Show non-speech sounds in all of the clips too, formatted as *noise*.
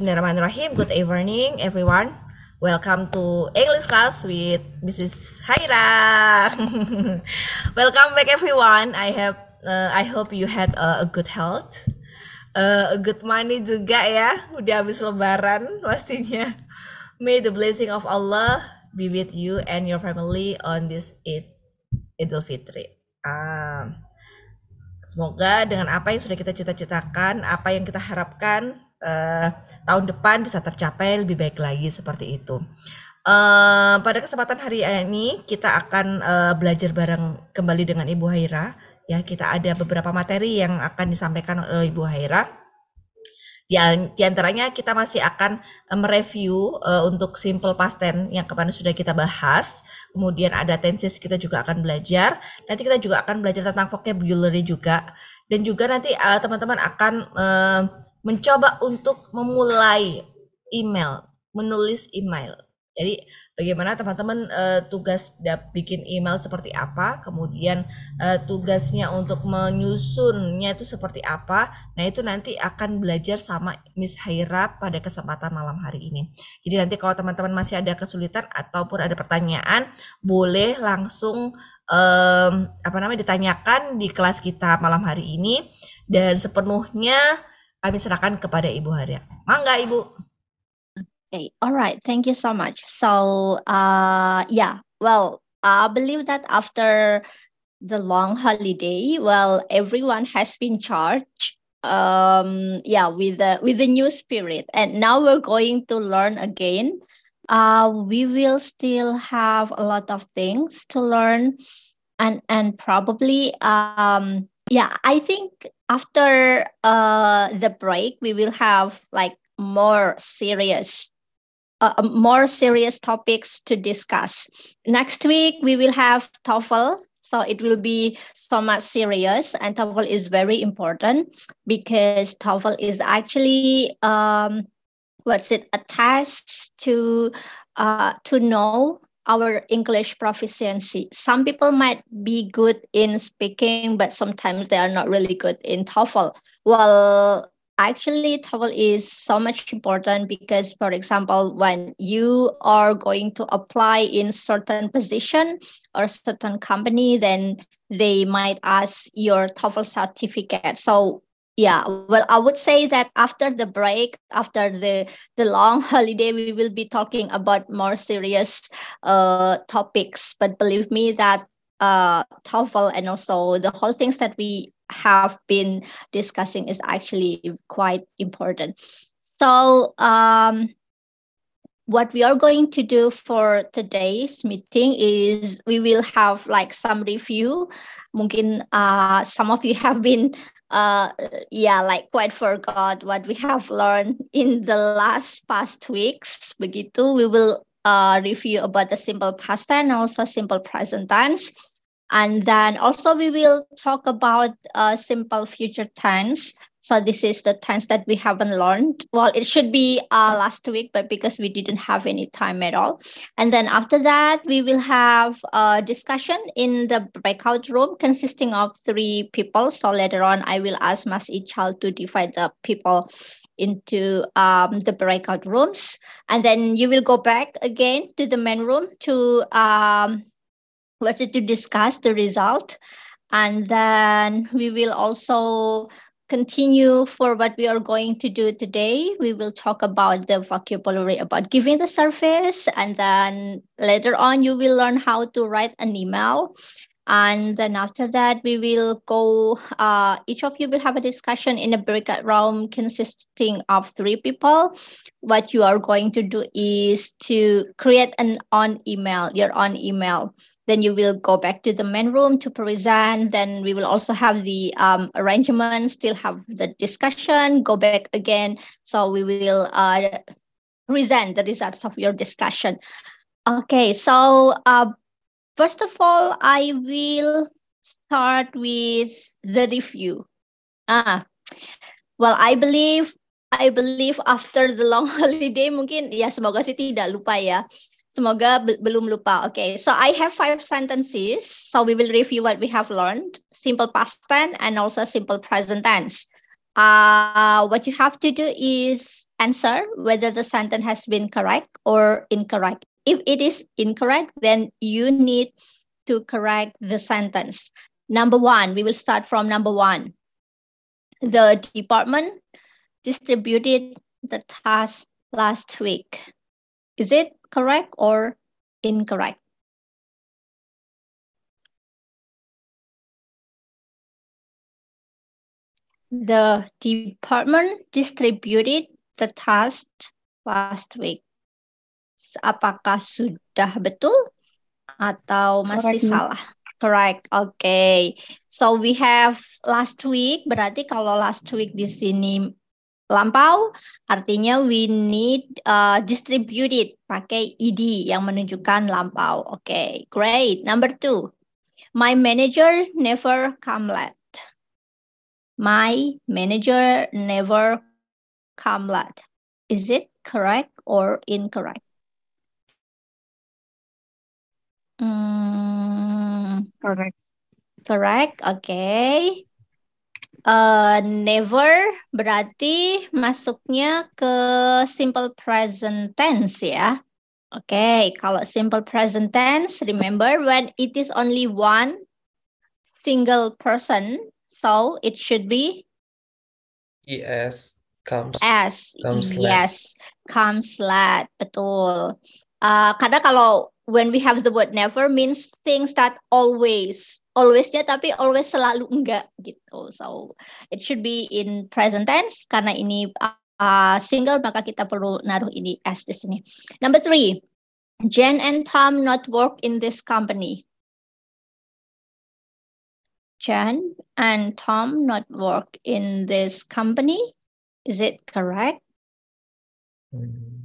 Bismillahirrahmanirrahim. Good evening, everyone. Welcome to English class with Mrs. Haira. *laughs* Welcome back, everyone. I have, uh, I hope you had a, a good health, uh, a good money juga ya. Udah habis Lebaran *laughs* pastinya. May the blessing of Allah be with you and your family on this Eid Idul Fitri. Um, semoga dengan apa yang sudah kita cita-citakan, apa yang kita harapkan, uh, tahun depan bisa tercapai lebih baik lagi seperti itu. Uh, pada kesempatan hari ini kita akan uh, belajar bareng kembali dengan Ibu Haira. Ya, kita ada beberapa materi yang akan disampaikan oleh Ibu Haira. Di, di antaranya kita masih akan mereview uh, untuk simple past tense yang kemarin sudah kita bahas. Kemudian ada tenses kita juga akan belajar. Nanti kita juga akan belajar tentang vocabulary juga. Dan juga nanti teman-teman uh, akan uh, mencoba untuk memulai email, menulis email. Jadi bagaimana teman-teman uh, tugas bikin email seperti apa, kemudian uh, tugasnya untuk menyusunnya itu seperti apa. Nah, itu nanti akan belajar sama Miss Haira pada kesempatan malam hari ini. Jadi nanti kalau teman-teman masih ada kesulitan ataupun ada pertanyaan, boleh langsung um, apa namanya ditanyakan di kelas kita malam hari ini dan sepenuhnya Kami serahkan kepada Ibu Haria. Mangga Ibu. Okay, all right. Thank you so much. So, uh, yeah, well, I believe that after the long holiday, well, everyone has been charged um yeah with the with the new spirit and now we're going to learn again uh we will still have a lot of things to learn and and probably um yeah i think after uh, the break we will have like more serious uh, um, more serious topics to discuss next week we will have toefl so it will be so much serious and toefl is very important because toefl is actually um, what's it a test to uh, to know our English proficiency. Some people might be good in speaking, but sometimes they are not really good in TOEFL. Well, actually TOEFL is so much important because for example when you are going to apply in certain position or certain company then they might ask your TOEFL certificate so yeah well i would say that after the break after the the long *laughs* holiday we will be talking about more serious uh, topics but believe me that uh, TOEFL and also the whole things that we have been discussing is actually quite important. So um, what we are going to do for today's meeting is we will have like some review. Mungkin uh, some of you *laughs* have been uh, yeah, like quite forgot what we have learned in the last past weeks. Begitu, we will uh, review about the simple past tense and also simple present tense. And then also we will talk about uh, simple future tense so this is the tense that we haven't learned. Well, it should be uh, last week, but because we didn't have any time at all. And then after that, we will have a discussion in the breakout room consisting of three people. So later on, I will ask Mas Ichal to divide the people into um, the breakout rooms. And then you will go back again to the main room to, um, what's it, to discuss the result. And then we will also continue for what we are going to do today. We will talk about the vocabulary about giving the service, and then later on, you will learn how to write an email. And then after that, we will go, uh, each of you will have a discussion in a breakout room consisting of three people. What you are going to do is to create an on email, your on email. Then you will go back to the main room to present. Then we will also have the um, arrangement, still have the discussion, go back again. So we will uh, present the results of your discussion. Okay, so uh, First of all, I will start with the review. Ah, well, I believe I believe after the long *laughs* holiday mungkin ya semoga sih tidak lupa ya. Semoga belum lupa. Okay, so I have five sentences. So we will review what we have learned: simple past tense and also simple present tense. Uh, what you have to do is answer whether the sentence has been correct or incorrect if it is incorrect, then you need to correct the sentence. Number one, we will start from number one. The department distributed the task last week. Is it correct or incorrect? The department distributed the task last week. apakah sudah betul atau masih Correct. salah? Correct. Oke. Okay. So we have last week. Berarti kalau last week di sini lampau, artinya we need uh, distributed pakai ed yang menunjukkan lampau. Oke. Okay. Great. Number two. My manager never come late. My manager never come late. Is it correct or incorrect? Hmm. correct. Correct, oke. Okay. Uh, eh, never berarti masuknya ke simple present tense ya. Oke, okay. kalau simple present tense, remember when it is only one single person, so it should be Yes, comes s comes yes late. comes late betul. Uh, karena kalau when we have the word never means things that always alwaysnya tapi always selalu enggak gitu so it should be in present tense karena ini uh, single maka kita perlu naruh ini as di sini number three Jen and Tom not work in this company Jen and Tom not work in this company is it correct mm -hmm.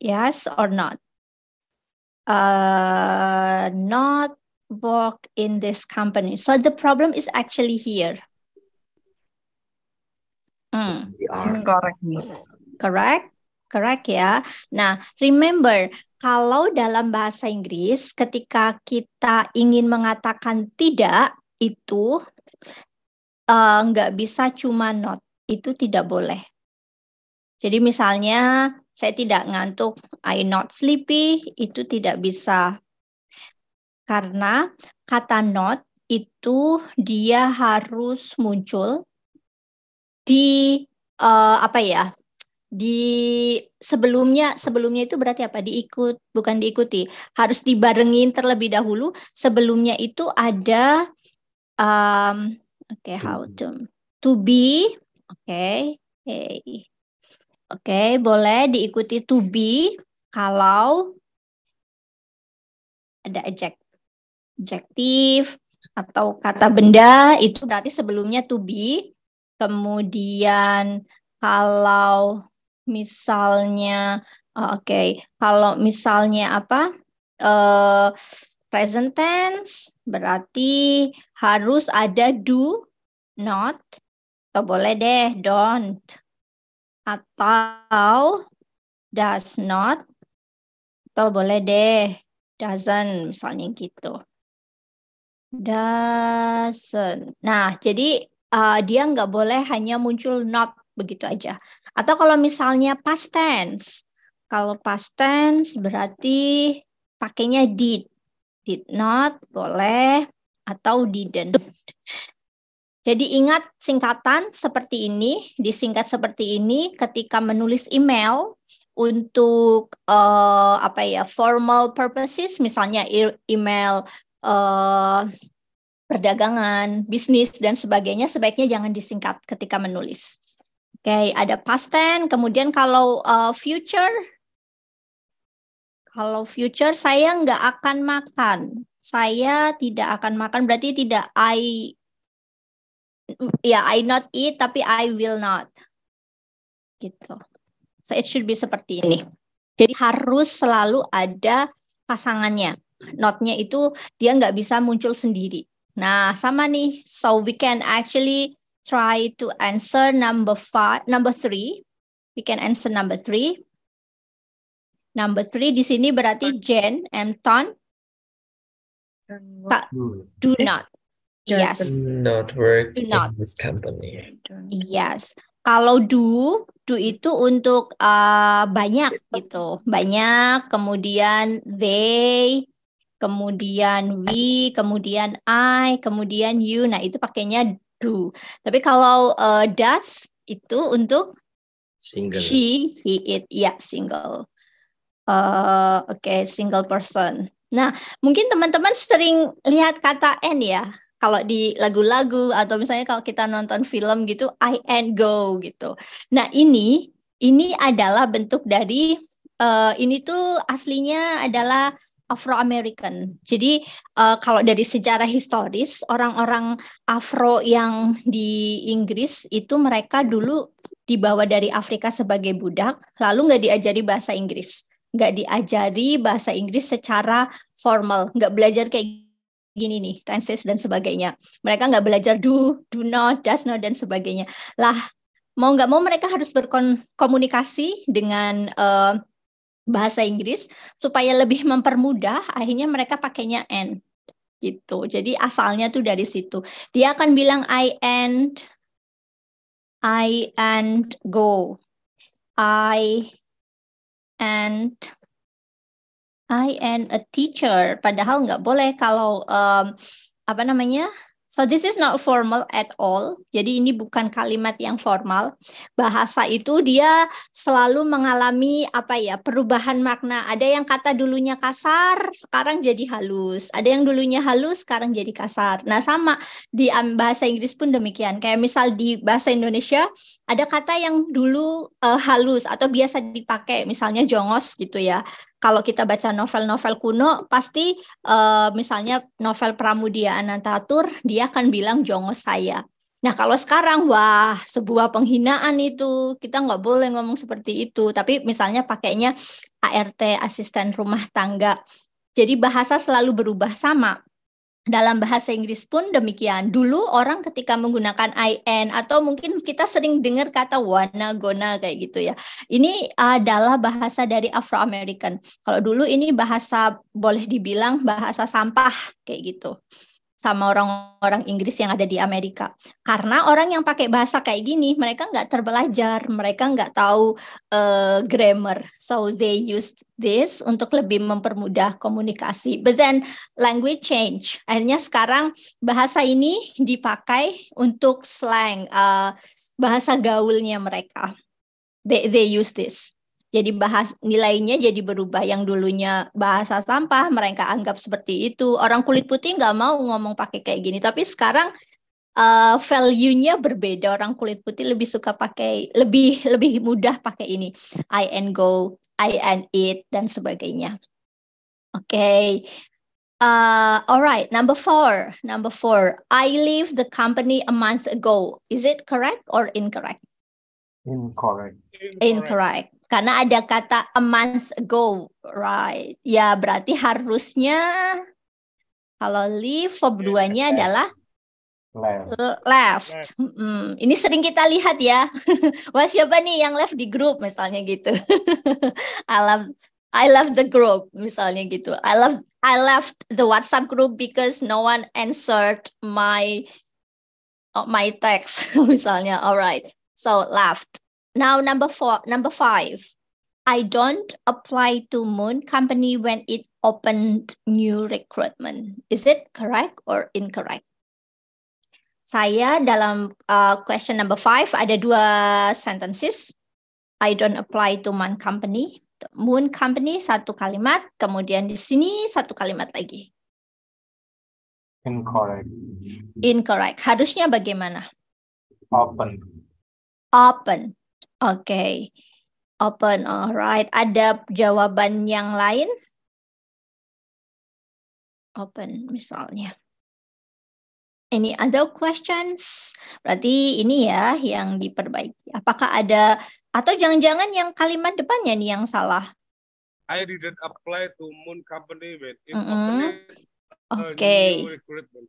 Yes or not? Uh, not work in this company. So the problem is actually here. Hmm. Correct. Correct. Correct ya. Nah, remember kalau dalam bahasa Inggris ketika kita ingin mengatakan tidak itu uh, bisa cuma not. Itu tidak boleh. Jadi misalnya saya tidak ngantuk, I not sleepy, itu tidak bisa. Karena kata not itu dia harus muncul di uh, apa ya? di sebelumnya sebelumnya itu berarti apa diikut bukan diikuti harus dibarengin terlebih dahulu sebelumnya itu ada um, oke okay, how to to be oke okay, hey, Oke, boleh diikuti to be kalau ada adject, adjektif atau kata benda itu berarti sebelumnya to be. Kemudian kalau misalnya oh, oke, okay, kalau misalnya apa? Uh, present tense berarti harus ada do, not atau boleh deh don't atau does not atau boleh deh doesn't misalnya gitu doesn't nah jadi uh, dia nggak boleh hanya muncul not begitu aja atau kalau misalnya past tense kalau past tense berarti pakainya did did not boleh atau didn't jadi ingat singkatan seperti ini, disingkat seperti ini ketika menulis email untuk uh, apa ya formal purposes misalnya email uh, perdagangan, bisnis dan sebagainya sebaiknya jangan disingkat ketika menulis. Oke, okay, ada past tense, kemudian kalau uh, future kalau future saya nggak akan makan. Saya tidak akan makan berarti tidak I ya yeah, I not eat tapi I will not gitu so it should be seperti ini jadi harus selalu ada pasangannya notnya itu dia nggak bisa muncul sendiri nah sama nih so we can actually try to answer number five number three we can answer number three number three di sini berarti Jen and Ton hmm. do not yes. not work do not. in this company. Yes. Kalau do, do itu untuk uh, banyak gitu. Banyak, kemudian they, kemudian we, kemudian I, kemudian you. Nah, itu pakainya do. Tapi kalau uh, does itu untuk single. She, he, it. Ya, yeah, single. Uh, Oke, okay, single person. Nah, mungkin teman-teman sering lihat kata N ya kalau di lagu-lagu atau misalnya kalau kita nonton film gitu I and go gitu. Nah, ini ini adalah bentuk dari uh, ini tuh aslinya adalah Afro American. Jadi uh, kalau dari sejarah historis orang-orang Afro yang di Inggris itu mereka dulu dibawa dari Afrika sebagai budak, lalu nggak diajari bahasa Inggris, nggak diajari bahasa Inggris secara formal, nggak belajar kayak gini nih, tenses dan sebagainya. Mereka nggak belajar do, do not, does not dan sebagainya. Lah, mau nggak mau mereka harus berkomunikasi dengan uh, bahasa Inggris supaya lebih mempermudah. Akhirnya mereka pakainya and gitu. Jadi asalnya tuh dari situ. Dia akan bilang I and I and go. I and I am a teacher. Padahal nggak boleh kalau um, apa namanya So this is not formal at all. Jadi ini bukan kalimat yang formal. Bahasa itu dia selalu mengalami apa ya perubahan makna. Ada yang kata dulunya kasar, sekarang jadi halus. Ada yang dulunya halus, sekarang jadi kasar. Nah sama di bahasa Inggris pun demikian. Kayak misal di bahasa Indonesia ada kata yang dulu uh, halus atau biasa dipakai, misalnya jongos gitu ya kalau kita baca novel-novel kuno pasti uh, misalnya novel Pramudia Anantatur dia akan bilang jongos saya. Nah kalau sekarang wah sebuah penghinaan itu kita nggak boleh ngomong seperti itu. Tapi misalnya pakainya ART asisten rumah tangga. Jadi bahasa selalu berubah sama dalam bahasa Inggris pun demikian. Dulu orang ketika menggunakan IN atau mungkin kita sering dengar kata wanna, gonna kayak gitu ya. Ini adalah bahasa dari Afro American. Kalau dulu ini bahasa boleh dibilang bahasa sampah kayak gitu sama orang-orang Inggris yang ada di Amerika. Karena orang yang pakai bahasa kayak gini, mereka nggak terbelajar, mereka nggak tahu uh, grammar. So they use this untuk lebih mempermudah komunikasi. But then language change. Akhirnya sekarang bahasa ini dipakai untuk slang, uh, bahasa gaulnya mereka. They they use this jadi bahas nilainya jadi berubah yang dulunya bahasa sampah mereka anggap seperti itu orang kulit putih nggak mau ngomong pakai kayak gini tapi sekarang uh, value-nya berbeda orang kulit putih lebih suka pakai lebih lebih mudah pakai ini I and go I and eat dan sebagainya oke okay. Uh, eh, alright number four. Number four. I leave the company a month ago. Is it correct or Incorrect. Incorrect. incorrect. Karena ada kata a month ago, right? Ya, berarti harusnya kalau leave verb iya, duanya iya, iya. adalah left. left. left. Hmm. Ini sering kita lihat ya. *laughs* Wah, siapa nih yang left di grup misalnya gitu. *laughs* I love I love the group misalnya gitu. I love I left the WhatsApp group because no one answered my oh, my text *laughs* misalnya. Alright. So left Now, number four, number five, I don't apply to Moon Company when it opened new recruitment. Is it correct or incorrect? Saya dalam uh, question number five ada dua sentences. I don't apply to Moon Company. Moon Company satu kalimat, kemudian di sini satu kalimat lagi. Incorrect. Incorrect. Harusnya bagaimana? Open. Open. Oke. Okay. Open, alright. Ada jawaban yang lain? Open, misalnya. Any other questions? Berarti ini ya yang diperbaiki. Apakah ada atau jangan-jangan yang kalimat depannya nih yang salah? I didn't apply to Moon Company when mm -hmm. company Oke. Okay. Uh,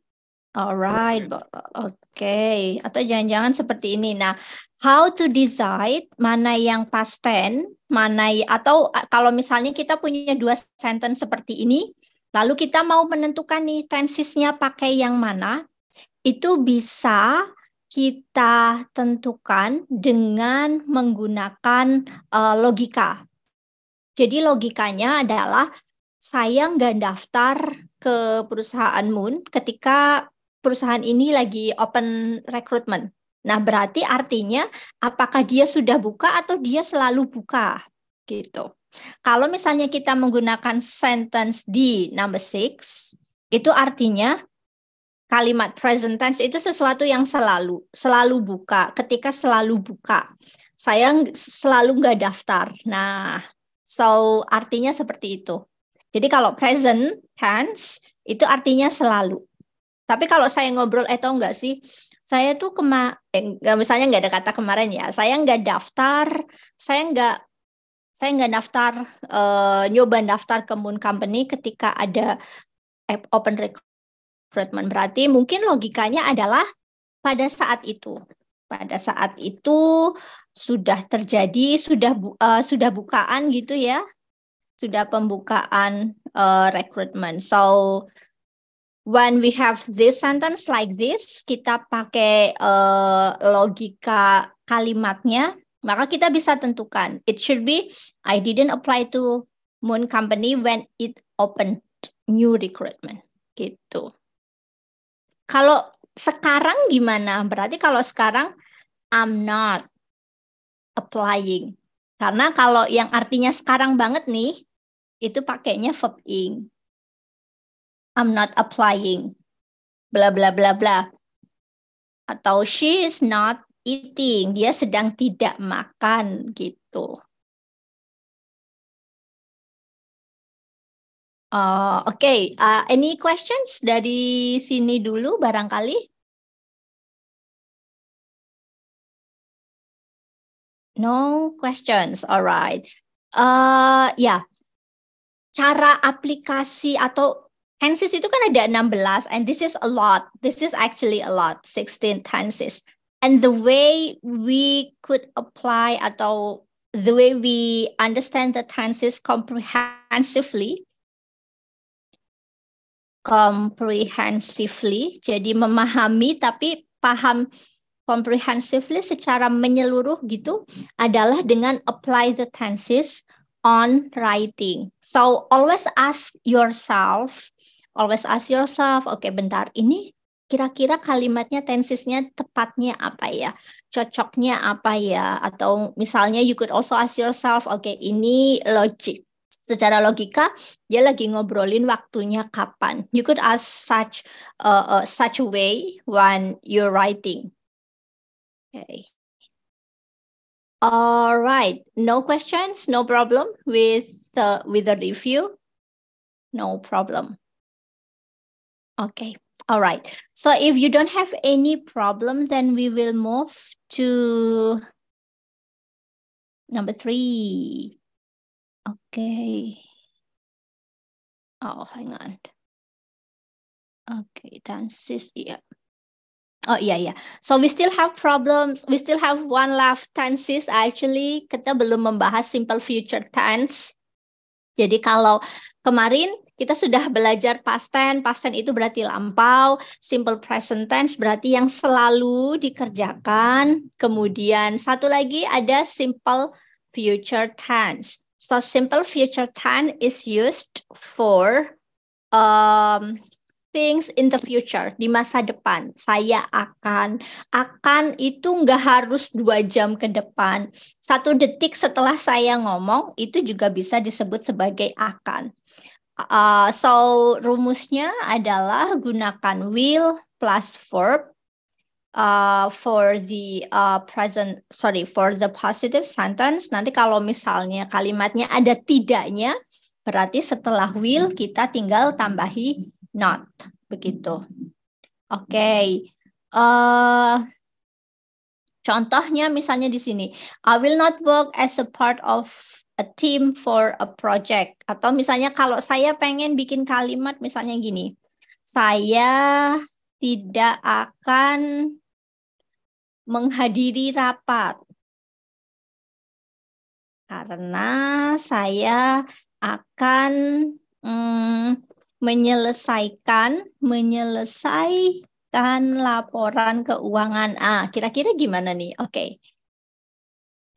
Alright, oke. Okay. Atau jangan-jangan seperti ini. Nah, how to decide mana yang past tense, mana atau kalau misalnya kita punya dua sentence seperti ini, lalu kita mau menentukan nih tensesnya pakai yang mana, itu bisa kita tentukan dengan menggunakan uh, logika. Jadi logikanya adalah saya nggak daftar ke perusahaan Moon ketika perusahaan ini lagi open recruitment. Nah, berarti artinya apakah dia sudah buka atau dia selalu buka gitu. Kalau misalnya kita menggunakan sentence di number six, itu artinya kalimat present tense itu sesuatu yang selalu, selalu buka. Ketika selalu buka, saya selalu nggak daftar. Nah, so artinya seperti itu. Jadi kalau present tense itu artinya selalu. Tapi kalau saya ngobrol, eh tau nggak sih, saya tuh kema, eh, misalnya nggak ada kata kemarin ya, saya nggak daftar, saya nggak saya nggak daftar uh, nyoba daftar ke Moon Company ketika ada open recruitment berarti mungkin logikanya adalah pada saat itu pada saat itu sudah terjadi sudah bu, uh, sudah bukaan gitu ya sudah pembukaan uh, recruitment so when we have this sentence like this, kita pakai uh, logika kalimatnya, maka kita bisa tentukan. It should be, I didn't apply to Moon Company when it opened new recruitment. Gitu. Kalau sekarang gimana? Berarti kalau sekarang, I'm not applying. Karena kalau yang artinya sekarang banget nih, itu pakainya verb ing. I'm not applying. Bla bla bla bla. Atau she is not eating. Dia sedang tidak makan gitu. Uh, Oke, okay. uh, any questions dari sini dulu barangkali? No questions, alright. Uh, ya, yeah. cara aplikasi atau Tenses itu kan ada 16 and this is a lot. This is actually a lot, 16 tenses. And the way we could apply atau the way we understand the tenses comprehensively comprehensively jadi memahami tapi paham comprehensively secara menyeluruh gitu adalah dengan apply the tenses on writing so always ask yourself always ask yourself, oke okay, bentar, ini kira-kira kalimatnya tensisnya tepatnya apa ya cocoknya apa ya atau misalnya you could also ask yourself oke okay, ini logic secara logika dia lagi ngobrolin waktunya kapan you could ask such uh, uh, such a way when you're writing okay all right no questions no problem with uh, with the review no problem Okay. All right. So if you don't have any problem, then we will move to number three. Okay. Oh, hang on. Okay, dances, yeah. Oh yeah, yeah. So we still have problems. We still have one left tenses actually. Kita belum membahas simple future tense. Jadi kalau kemarin kita sudah belajar past tense. Past tense itu berarti lampau, simple present tense berarti yang selalu dikerjakan. Kemudian satu lagi ada simple future tense. So simple future tense is used for um, things in the future di masa depan saya akan akan itu nggak harus dua jam ke depan satu detik setelah saya ngomong itu juga bisa disebut sebagai akan Uh, eh, so rumusnya adalah gunakan will plus verb uh, for the uh, present sorry for the positive sentence. Nanti kalau misalnya kalimatnya ada tidaknya, berarti setelah will kita tinggal tambahi not begitu. Oke. Okay. Uh, contohnya misalnya di sini, I will not work as a part of a team for a project. Atau misalnya kalau saya pengen bikin kalimat misalnya gini, saya tidak akan menghadiri rapat karena saya akan mm, menyelesaikan menyelesaikan laporan keuangan Ah, Kira-kira gimana nih? Oke. Okay.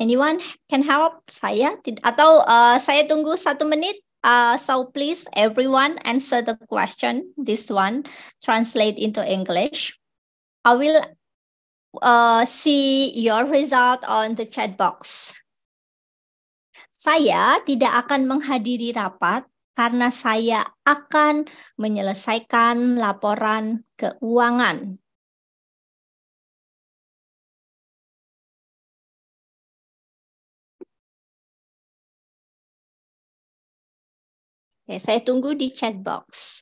Anyone can help saya? Atau uh, saya tunggu satu menit. Uh, so please everyone answer the question. This one translate into English. I will uh, see your result on the chat box. Saya tidak akan menghadiri rapat karena saya akan menyelesaikan laporan keuangan Okay, ya, saya tunggu di chat box.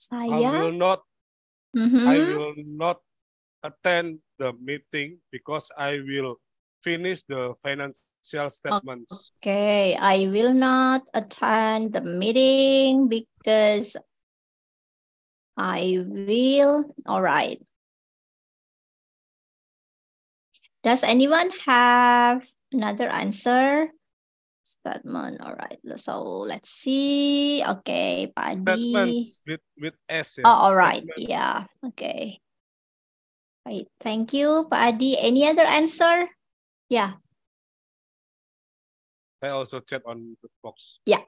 saya I will not mm -hmm. I mm-hmm. will not attend the meeting because I will finish the financial statements. Okay, I will not attend the meeting because I will, all right. Does anyone have another answer? Statement, all right. So let's see. Okay, Padi. Statements with, with S. Yeah. Oh, all right. Yeah, okay. Right. Thank you, Pak Any other answer? Yeah. I also chat on the box. Yeah.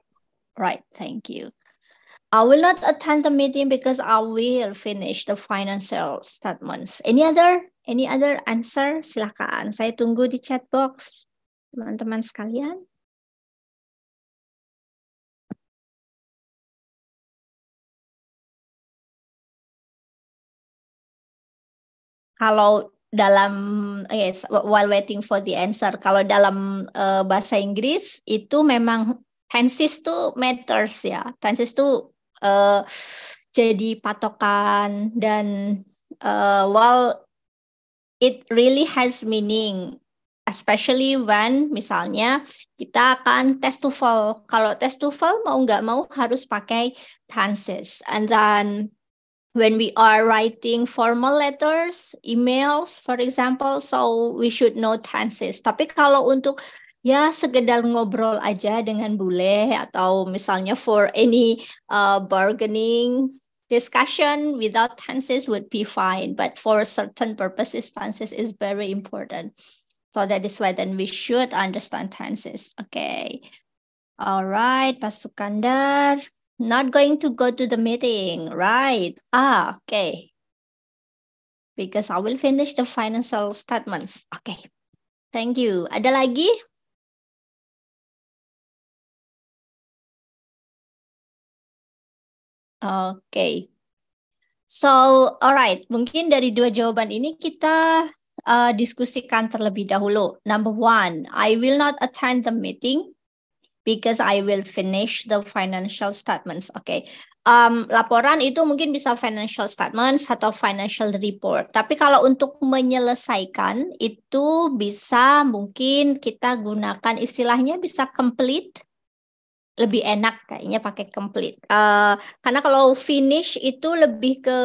Right. Thank you. I will not attend the meeting because I will finish the financial statements. Any other? Any other answer? Silakan. Saya tunggu di chat box, teman-teman sekalian. Kalau dalam yes while waiting for the answer kalau dalam uh, bahasa Inggris itu memang tenses tuh matters ya tenses tuh uh, jadi patokan dan uh, eh, while it really has meaning especially when misalnya kita akan test to fall kalau test to fall mau nggak mau harus pakai tenses and then when we are writing formal letters, emails, for example, so we should know tenses. Tapi kalau untuk ya sekedar ngobrol aja dengan bule atau misalnya for any uh, bargaining discussion without tenses would be fine. But for certain purposes, tenses is very important. So that is why then we should understand tenses. Okay. All right, Pak Sukandar. Not going to go to the meeting, right? Ah, okay. Because I will finish the financial statements. Okay. Thank you. Ada lagi? Okay. So, alright, mungkin dari dua jawaban ini kita uh, diskusikan terlebih dahulu. Number one, I will not attend the meeting because I will finish the financial statements. Oke, okay. um, laporan itu mungkin bisa financial statements atau financial report. Tapi kalau untuk menyelesaikan itu bisa mungkin kita gunakan istilahnya bisa complete lebih enak kayaknya pakai complete. Uh, karena kalau finish itu lebih ke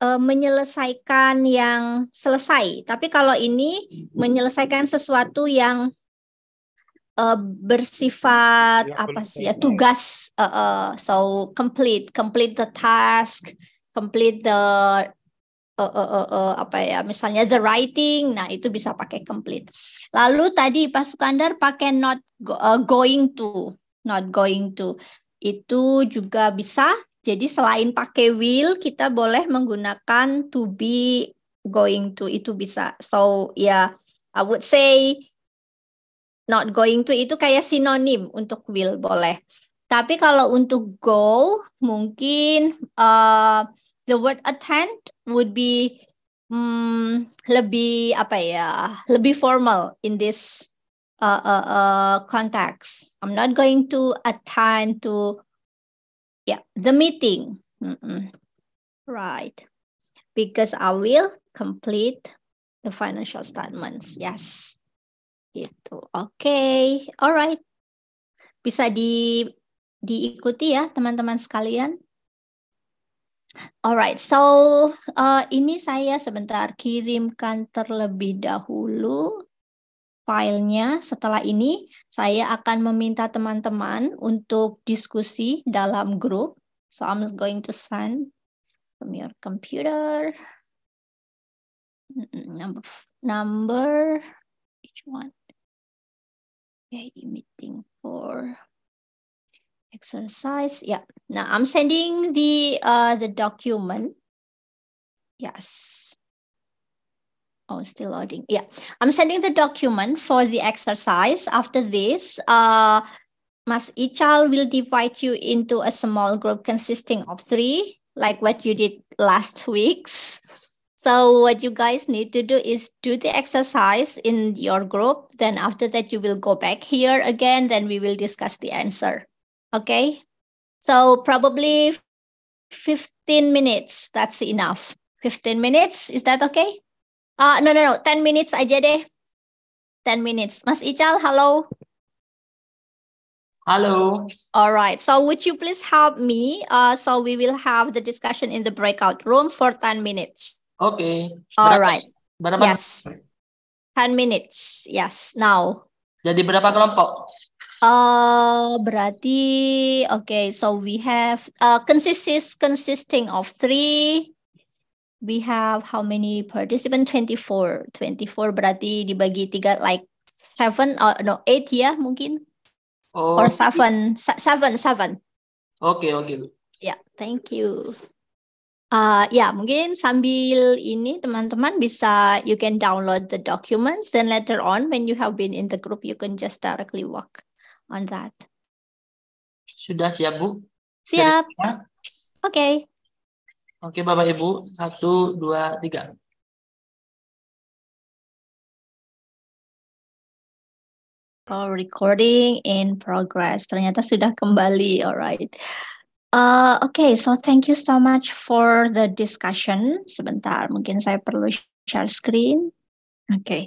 eh, menyelesaikan yang selesai. Tapi kalau ini menyelesaikan sesuatu yang uh, bersifat ya, apa sih ya tugas uh, uh, so complete complete the task complete the uh, uh, uh, uh, apa ya misalnya the writing nah itu bisa pakai complete lalu tadi Pak Sukandar pakai not go, uh, going to not going to itu juga bisa jadi selain pakai will kita boleh menggunakan to be going to itu bisa so ya yeah, I would say not going to itu kayak sinonim untuk will boleh. Tapi kalau untuk go mungkin uh, the word attend would be um, lebih apa ya lebih formal in this uh, uh, uh, context. I'm not going to attend to yeah the meeting. Mm -mm. Right, because I will complete the financial statements. Yes. Gitu. Oke, okay. alright. Bisa di diikuti ya teman-teman sekalian. Alright, so uh, ini saya sebentar kirimkan terlebih dahulu filenya. Setelah ini saya akan meminta teman-teman untuk diskusi dalam grup. So I'm going to send from your computer number number each one. Okay, meeting for exercise. Yeah. Now I'm sending the uh the document. Yes. Oh, still loading. Yeah. I'm sending the document for the exercise. After this, uh Mas Ichal will divide you into a small group consisting of three, like what you did last week's. So what you guys need to do is do the exercise in your group. Then after that, you will go back here again. Then we will discuss the answer. Okay. So probably 15 minutes. That's enough. 15 minutes. Is that okay? Uh, no, no, no. 10 minutes aja deh. 10 minutes. Mas Ical, hello. Hello. All right. So would you please help me? Uh, so we will have the discussion in the breakout room for 10 minutes. Oke. Okay. Berapa, Alright. Berapa? Yes. Ten minutes. Yes, now. Jadi berapa kelompok? Uh, berarti oke, okay, so we have uh, consists consisting of three. We have how many participant? Twenty four. Twenty four berarti dibagi tiga like seven or uh, no eight ya yeah, mungkin. Oh. Or seven, seven, seven. Oke, okay, oke. Okay. yeah, thank you. Uh, ya, mungkin sambil ini teman-teman bisa you can download the documents then later on when you have been in the group you can just directly work on that. Sudah siap, Bu? Siap. Ya? Oke. Oke, okay, Bapak Ibu, satu, dua, tiga. Oh, recording in progress. Ternyata sudah kembali, alright. Uh, okay, so thank you so much for the discussion. Sebentar, mungkin saya perlu share screen. Oke, okay.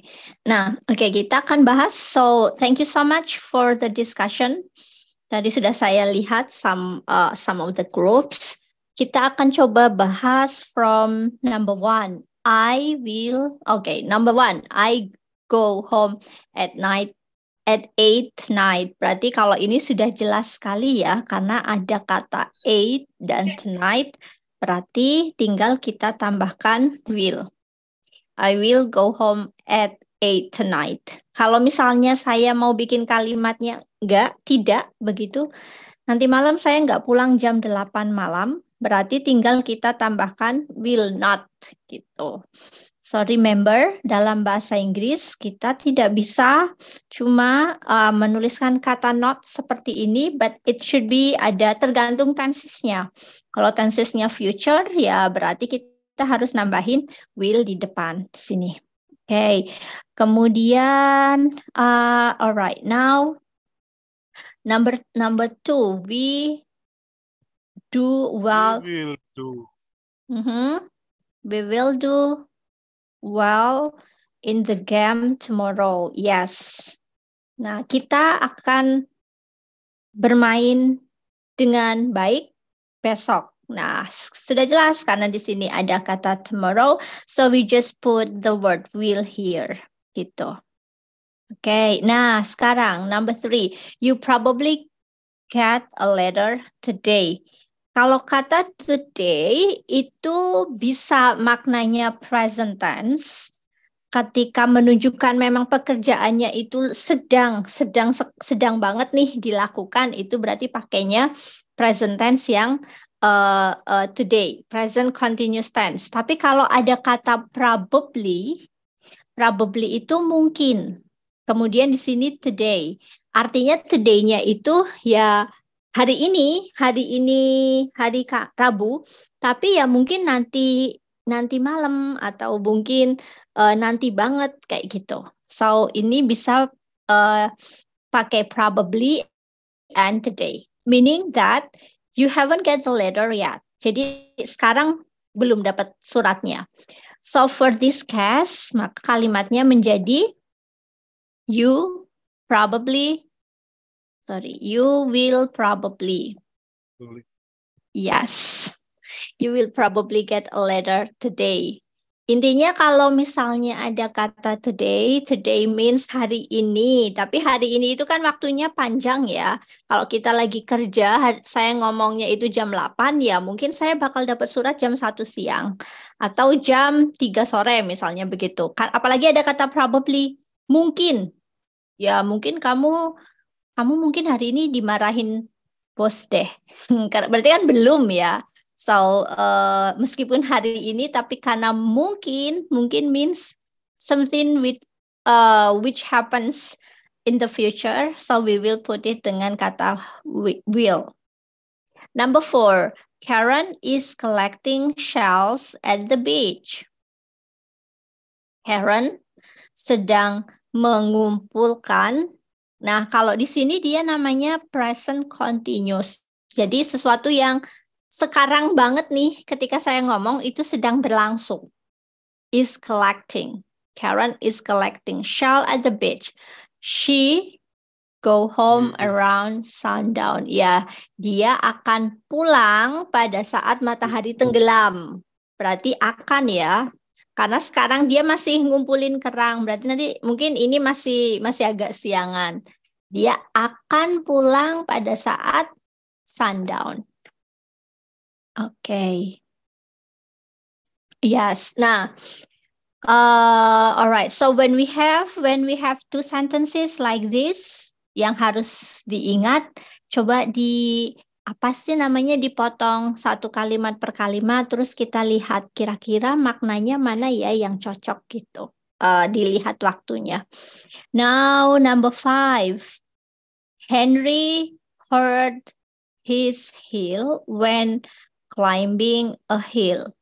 nah, oke okay, kita akan bahas. So thank you so much for the discussion. Tadi sudah saya lihat some uh, some of the groups. Kita akan coba bahas from number one. I will. Okay, number one. I go home at night at eight night. Berarti kalau ini sudah jelas sekali ya, karena ada kata eight dan iya. tonight. Berarti tinggal kita tambahkan will. I will go home at eight tonight. Kalau misalnya saya mau bikin kalimatnya enggak, tidak, begitu. Nanti malam saya enggak pulang jam 8 malam, berarti tinggal kita tambahkan will not gitu. So remember dalam bahasa Inggris kita tidak bisa cuma uh, menuliskan kata not seperti ini, but it should be ada tergantung tensesnya. Kalau tensesnya future ya berarti kita harus nambahin will di depan sini. Oke, okay. kemudian uh, alright now number number two we do well. Mm-hmm. We will do. Mm -hmm. We will do well in the game tomorrow. Yes. Nah, kita akan bermain dengan baik besok. Nah, sudah jelas karena di sini ada kata tomorrow, so we just put the word will here gitu. Oke, okay. nah sekarang number three, you probably get a letter today. Kalau kata today itu bisa maknanya present tense ketika menunjukkan memang pekerjaannya itu sedang sedang sedang banget nih dilakukan itu berarti pakainya present tense yang uh, uh, today present continuous tense tapi kalau ada kata probably probably itu mungkin kemudian di sini today artinya today-nya itu ya hari ini, hari ini, hari Rabu, tapi ya mungkin nanti nanti malam atau mungkin uh, nanti banget kayak gitu. So ini bisa uh, pakai probably and today, meaning that you haven't get the letter yet. Jadi sekarang belum dapat suratnya. So for this case, maka kalimatnya menjadi you probably sorry you will probably yes you will probably get a letter today Intinya kalau misalnya ada kata today, today means hari ini. Tapi hari ini itu kan waktunya panjang ya. Kalau kita lagi kerja, saya ngomongnya itu jam 8 ya, mungkin saya bakal dapat surat jam 1 siang atau jam 3 sore misalnya begitu. Apalagi ada kata probably, mungkin. Ya, mungkin kamu kamu mungkin hari ini dimarahin bos deh. *laughs* Berarti kan belum ya. So uh, meskipun hari ini tapi karena mungkin mungkin means something with uh, which happens in the future. So we will put it dengan kata will. Number four, Karen is collecting shells at the beach. Karen sedang mengumpulkan Nah, kalau di sini dia namanya present continuous. Jadi sesuatu yang sekarang banget nih ketika saya ngomong itu sedang berlangsung. Is collecting. Karen is collecting shell at the beach. She go home mm-hmm. around sundown. Ya, dia akan pulang pada saat matahari tenggelam. Berarti akan ya, karena sekarang dia masih ngumpulin kerang berarti nanti mungkin ini masih masih agak siangan dia akan pulang pada saat sundown oke okay. yes nah uh, alright so when we have when we have two sentences like this yang harus diingat coba di apa sih namanya dipotong satu kalimat per kalimat terus kita lihat kira-kira maknanya mana ya yang cocok gitu uh, dilihat waktunya now number five Henry hurt his heel when climbing a hill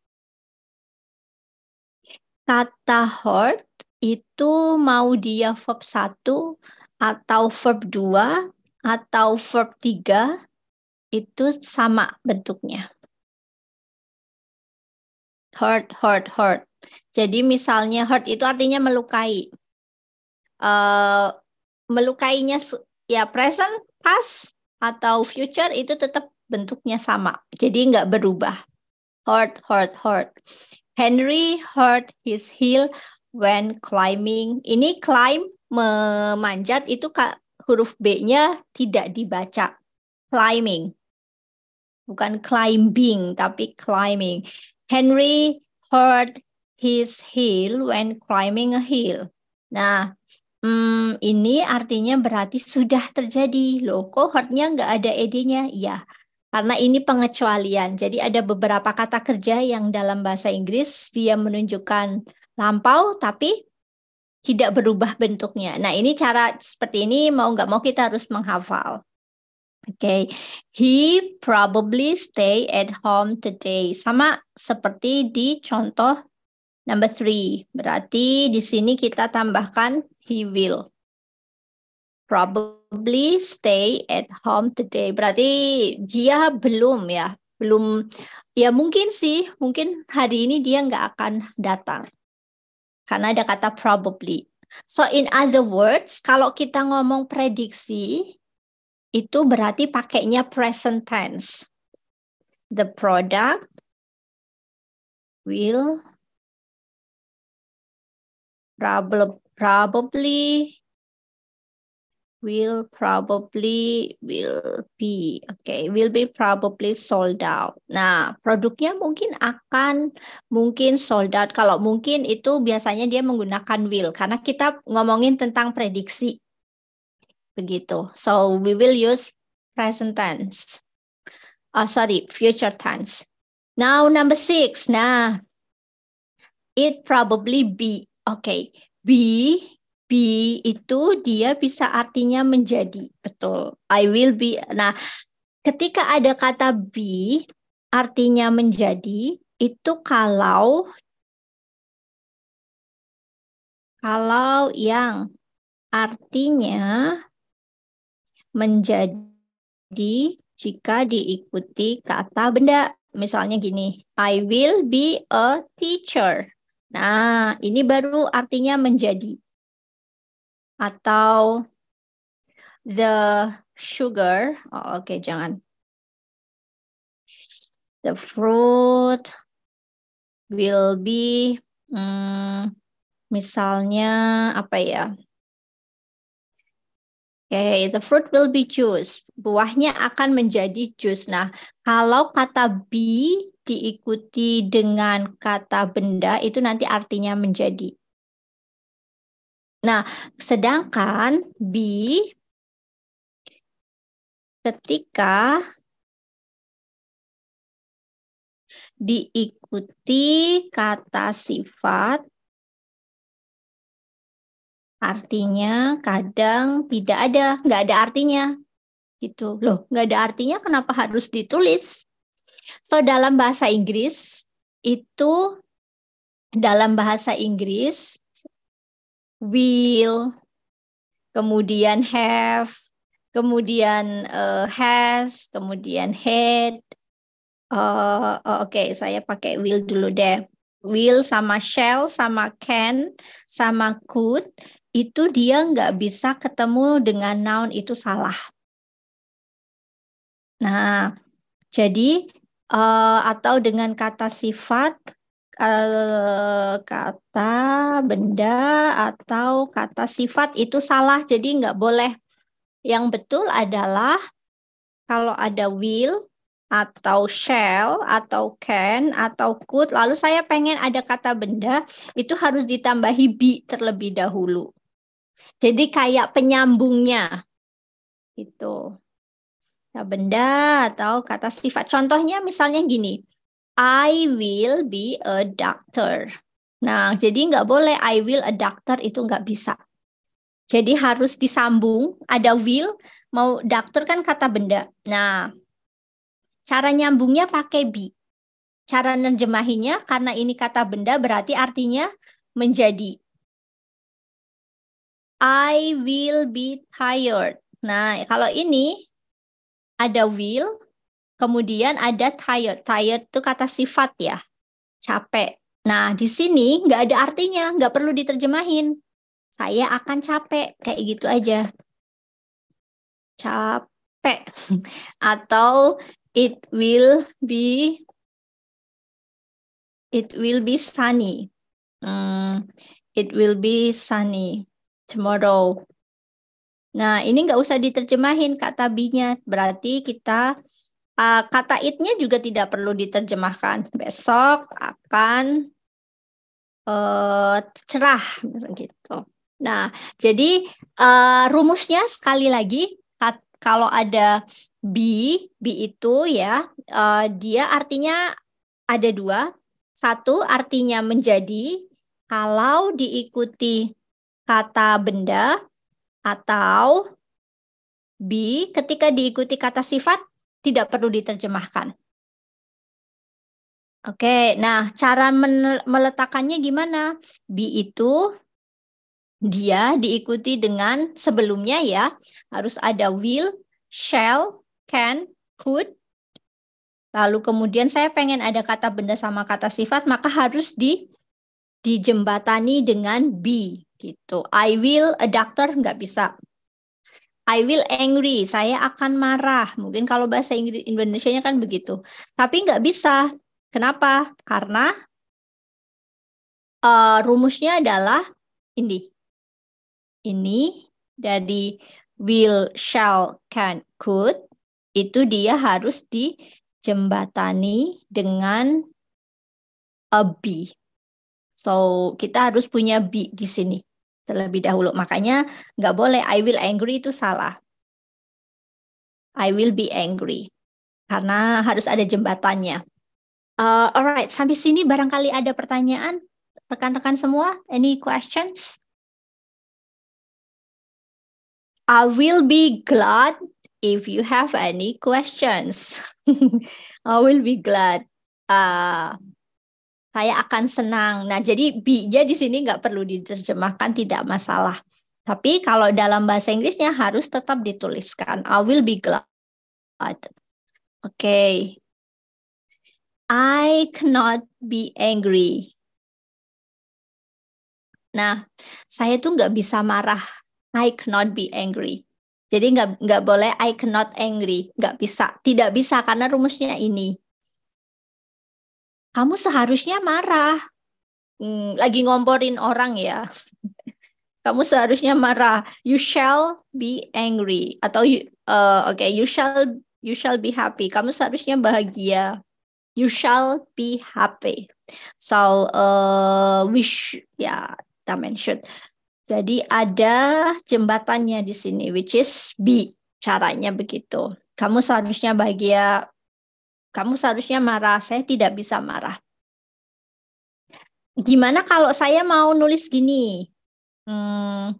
kata hurt itu mau dia verb satu atau verb dua atau verb tiga? itu sama bentuknya. Hurt, hurt, hurt. Jadi misalnya hurt itu artinya melukai. Uh, melukainya ya present, past, atau future itu tetap bentuknya sama. Jadi nggak berubah. Hurt, hurt, hurt. Henry hurt his heel when climbing. Ini climb, memanjat, itu huruf B-nya tidak dibaca. Climbing bukan climbing tapi climbing. Henry hurt his heel when climbing a hill. Nah, hmm, ini artinya berarti sudah terjadi. Loh, kok hurtnya nggak ada ed-nya? Iya, karena ini pengecualian. Jadi ada beberapa kata kerja yang dalam bahasa Inggris dia menunjukkan lampau tapi tidak berubah bentuknya. Nah, ini cara seperti ini mau nggak mau kita harus menghafal. Okay, he probably stay at home today. Sama seperti di contoh number three. Berarti di sini kita tambahkan he will. Probably stay at home today. Berarti dia belum ya, belum ya mungkin sih, mungkin hari ini dia nggak akan datang. Karena ada kata probably. So in other words, kalau kita ngomong prediksi, itu berarti pakainya present tense. The product will probably will probably will be okay will be probably sold out. Nah, produknya mungkin akan mungkin sold out. Kalau mungkin itu biasanya dia menggunakan will karena kita ngomongin tentang prediksi. Begitu. So we will use present tense. Oh, sorry, future tense. Now number six. Nah, it probably be. Oke, okay. be be itu dia bisa artinya menjadi betul I will be nah ketika ada kata be artinya menjadi itu kalau kalau yang artinya menjadi jika diikuti kata benda. Misalnya gini, I will be a teacher. Nah, ini baru artinya menjadi. Atau the sugar, oh, oke okay, jangan. The fruit will be, hmm, misalnya apa ya? Ya, ya, ya. the fruit will be juice. Buahnya akan menjadi jus. Nah, kalau kata be diikuti dengan kata benda itu nanti artinya menjadi. Nah, sedangkan be ketika diikuti kata sifat Artinya kadang tidak ada, nggak ada artinya. Gitu. Loh, nggak ada artinya kenapa harus ditulis? So, dalam bahasa Inggris, itu dalam bahasa Inggris, will, kemudian have, kemudian uh, has, kemudian had. Uh, Oke, okay, saya pakai will dulu deh. Will sama shall sama can sama could itu dia nggak bisa ketemu dengan noun itu salah. Nah, jadi uh, atau dengan kata sifat, uh, kata benda atau kata sifat itu salah, jadi nggak boleh. Yang betul adalah kalau ada will atau shall atau can atau could lalu saya pengen ada kata benda itu harus ditambahi be terlebih dahulu jadi kayak penyambungnya itu Ya, benda atau kata sifat. Contohnya misalnya gini, I will be a doctor. Nah, jadi nggak boleh I will a doctor itu nggak bisa. Jadi harus disambung, ada will, mau doctor kan kata benda. Nah, cara nyambungnya pakai be. Cara nerjemahinya karena ini kata benda berarti artinya menjadi I will be tired. Nah, kalau ini ada will, kemudian ada tired. Tired itu kata sifat ya, capek. Nah, di sini nggak ada artinya, nggak perlu diterjemahin. Saya akan capek, kayak gitu aja. Capek. *laughs* Atau it will be it will be sunny. Hmm, it will be sunny tomorrow. Nah, ini nggak usah diterjemahin kata binya. nya Berarti kita uh, kata it-nya juga tidak perlu diterjemahkan. Besok akan uh, eh, cerah gitu. Nah, jadi uh, rumusnya sekali lagi kalau ada b, b itu ya uh, dia artinya ada dua. Satu artinya menjadi kalau diikuti kata benda atau be ketika diikuti kata sifat tidak perlu diterjemahkan. Oke, nah cara meletakkannya gimana? Be itu dia diikuti dengan sebelumnya ya, harus ada will, shall, can, could. Lalu kemudian saya pengen ada kata benda sama kata sifat, maka harus di dijembatani dengan be gitu. I will a doctor nggak bisa. I will angry, saya akan marah. Mungkin kalau bahasa Inggris Indonesia-nya kan begitu. Tapi nggak bisa. Kenapa? Karena uh, rumusnya adalah ini. Ini dari will, shall, can, could itu dia harus dijembatani dengan a be. So, kita harus punya be di sini terlebih dahulu. Makanya nggak boleh I will angry itu salah. I will be angry karena harus ada jembatannya. Uh, alright, sampai sini barangkali ada pertanyaan rekan-rekan semua. Any questions? I will be glad if you have any questions. *laughs* I will be glad. Uh, saya akan senang. Nah, jadi be-nya di sini nggak perlu diterjemahkan, tidak masalah. Tapi kalau dalam bahasa Inggrisnya harus tetap dituliskan. I will be glad. Oke. Okay. I cannot be angry. Nah, saya tuh nggak bisa marah. I cannot be angry. Jadi nggak nggak boleh I cannot angry, nggak bisa, tidak bisa karena rumusnya ini kamu seharusnya marah. Hmm, lagi ngomporin orang ya. kamu seharusnya marah. You shall be angry atau you, uh, oke okay, you shall you shall be happy. Kamu seharusnya bahagia. You shall be happy. So uh, wish ya yeah, mention. Jadi ada jembatannya di sini which is be caranya begitu. Kamu seharusnya bahagia kamu seharusnya marah, saya tidak bisa marah. Gimana kalau saya mau nulis gini? Hmm,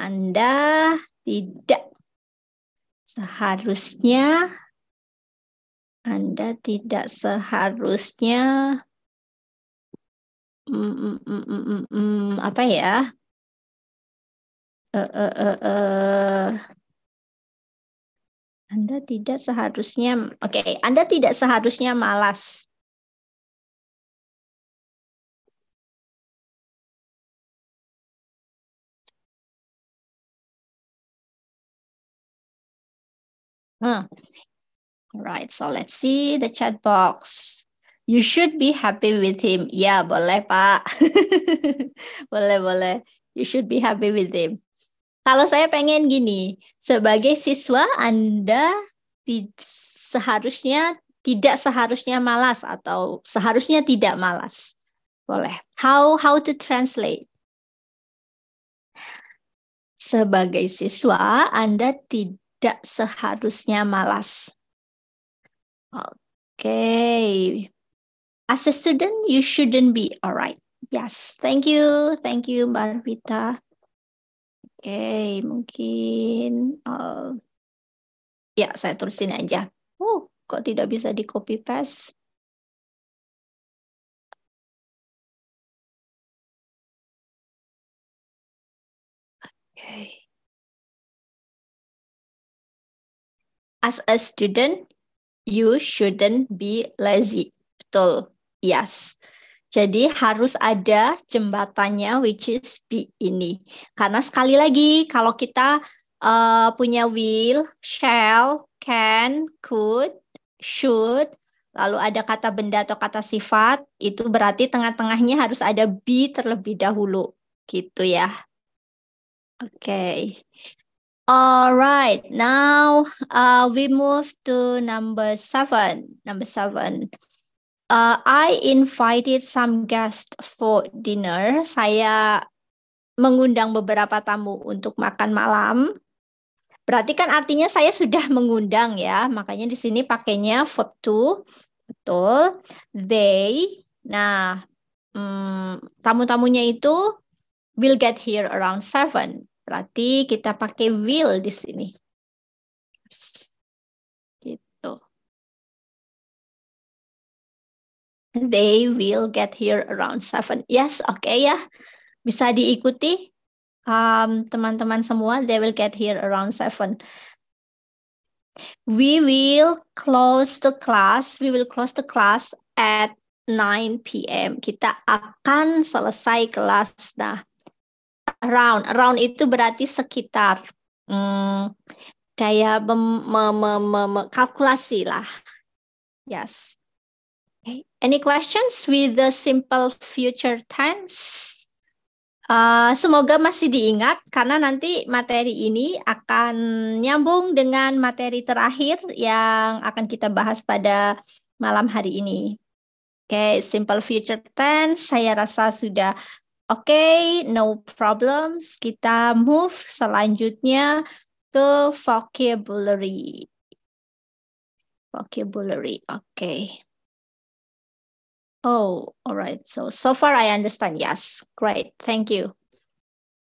anda tidak seharusnya Anda tidak seharusnya mm, mm, mm, mm, mm, mm, mm apa ya? Uh, uh, uh, uh. Anda tidak seharusnya, oke, okay, Anda tidak seharusnya malas. Hmm. Right, so let's see the chat box. You should be happy with him. Ya, yeah, boleh, Pak. *laughs* boleh, boleh. You should be happy with him. Kalau saya pengen gini, sebagai siswa Anda di, seharusnya tidak seharusnya malas atau seharusnya tidak malas. Boleh. How how to translate? Sebagai siswa, Anda tidak seharusnya malas. Oke. Okay. As a student, you shouldn't be alright. Yes, thank you, thank you, Mbak Rita okay, mungkin uh, ya saya tulisin aja. Oh, kok tidak bisa di copy paste? Okay. As a student, you shouldn't be lazy. Betul. Yes. Jadi harus ada jembatannya which is B ini. Karena sekali lagi kalau kita uh, punya will, shall, can, could, should, lalu ada kata benda atau kata sifat, itu berarti tengah-tengahnya harus ada B terlebih dahulu. Gitu ya. Oke. Okay. Alright, now uh, we move to number seven. Number seven uh, I invited some guests for dinner. Saya mengundang beberapa tamu untuk makan malam. Berarti kan artinya saya sudah mengundang ya. Makanya di sini pakainya verb to. Betul. They. Nah, hmm, tamu-tamunya itu will get here around seven. Berarti kita pakai will di sini. They will get here around seven. Yes, oke okay ya. Bisa diikuti um, teman-teman um, semua. They will get here around seven. We will close the class. We will close the class at 9 p.m. Kita akan selesai kelas. Nah, around, around itu berarti sekitar. Hmm, kayak mem, mem, kalkulasi lah. Yes. Any questions with the simple future tense? Uh, semoga masih diingat karena nanti materi ini akan nyambung dengan materi terakhir yang akan kita bahas pada malam hari ini. Oke, okay, simple future tense saya rasa sudah oke, okay, no problems. Kita move selanjutnya ke vocabulary. Vocabulary, oke. Okay. Oh, all right. So, so far I understand. Yes. Great. Thank you.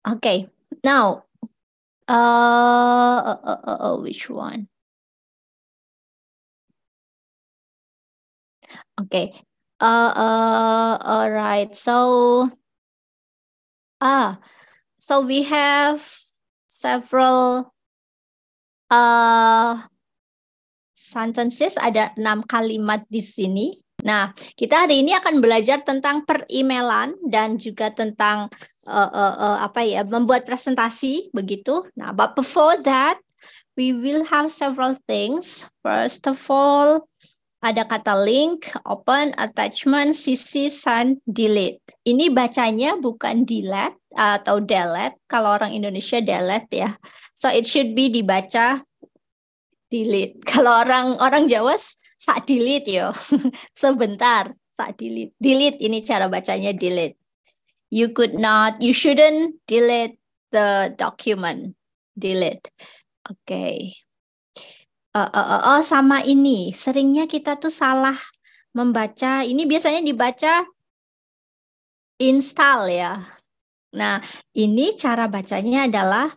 Okay. Now, uh, uh, uh, uh which one? Okay. Uh, uh, all right. So, ah, so we have several uh, sentences. Ada enam kalimat di sini. Nah, kita hari ini akan belajar tentang emailan dan juga tentang uh, uh, uh, apa ya membuat presentasi begitu. Nah, but before that, we will have several things. First of all, ada kata link, open, attachment, CC, send, delete. Ini bacanya bukan delete atau delete. Kalau orang Indonesia delete ya. So it should be dibaca delete. *laughs* Kalau orang orang Jawa sak delete yo. *laughs* Sebentar, sak delete. Delete ini cara bacanya delete. You could not, you shouldn't delete the document. Delete. Oke. Okay. Uh, eh, uh, eh, uh, eh, oh, sama ini. Seringnya kita tuh salah membaca. Ini biasanya dibaca install ya. Nah, ini cara bacanya adalah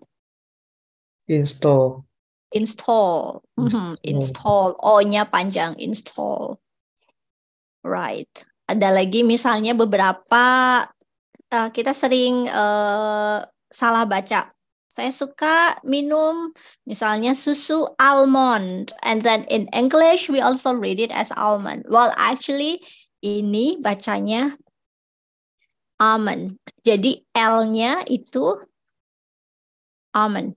install. Install. Hmm, install. O-nya panjang. Install. Right. Ada lagi misalnya beberapa uh, kita sering uh, salah baca. Saya suka minum misalnya susu almond and then in English we also read it as almond. Well actually ini bacanya almond. Jadi L-nya itu almond.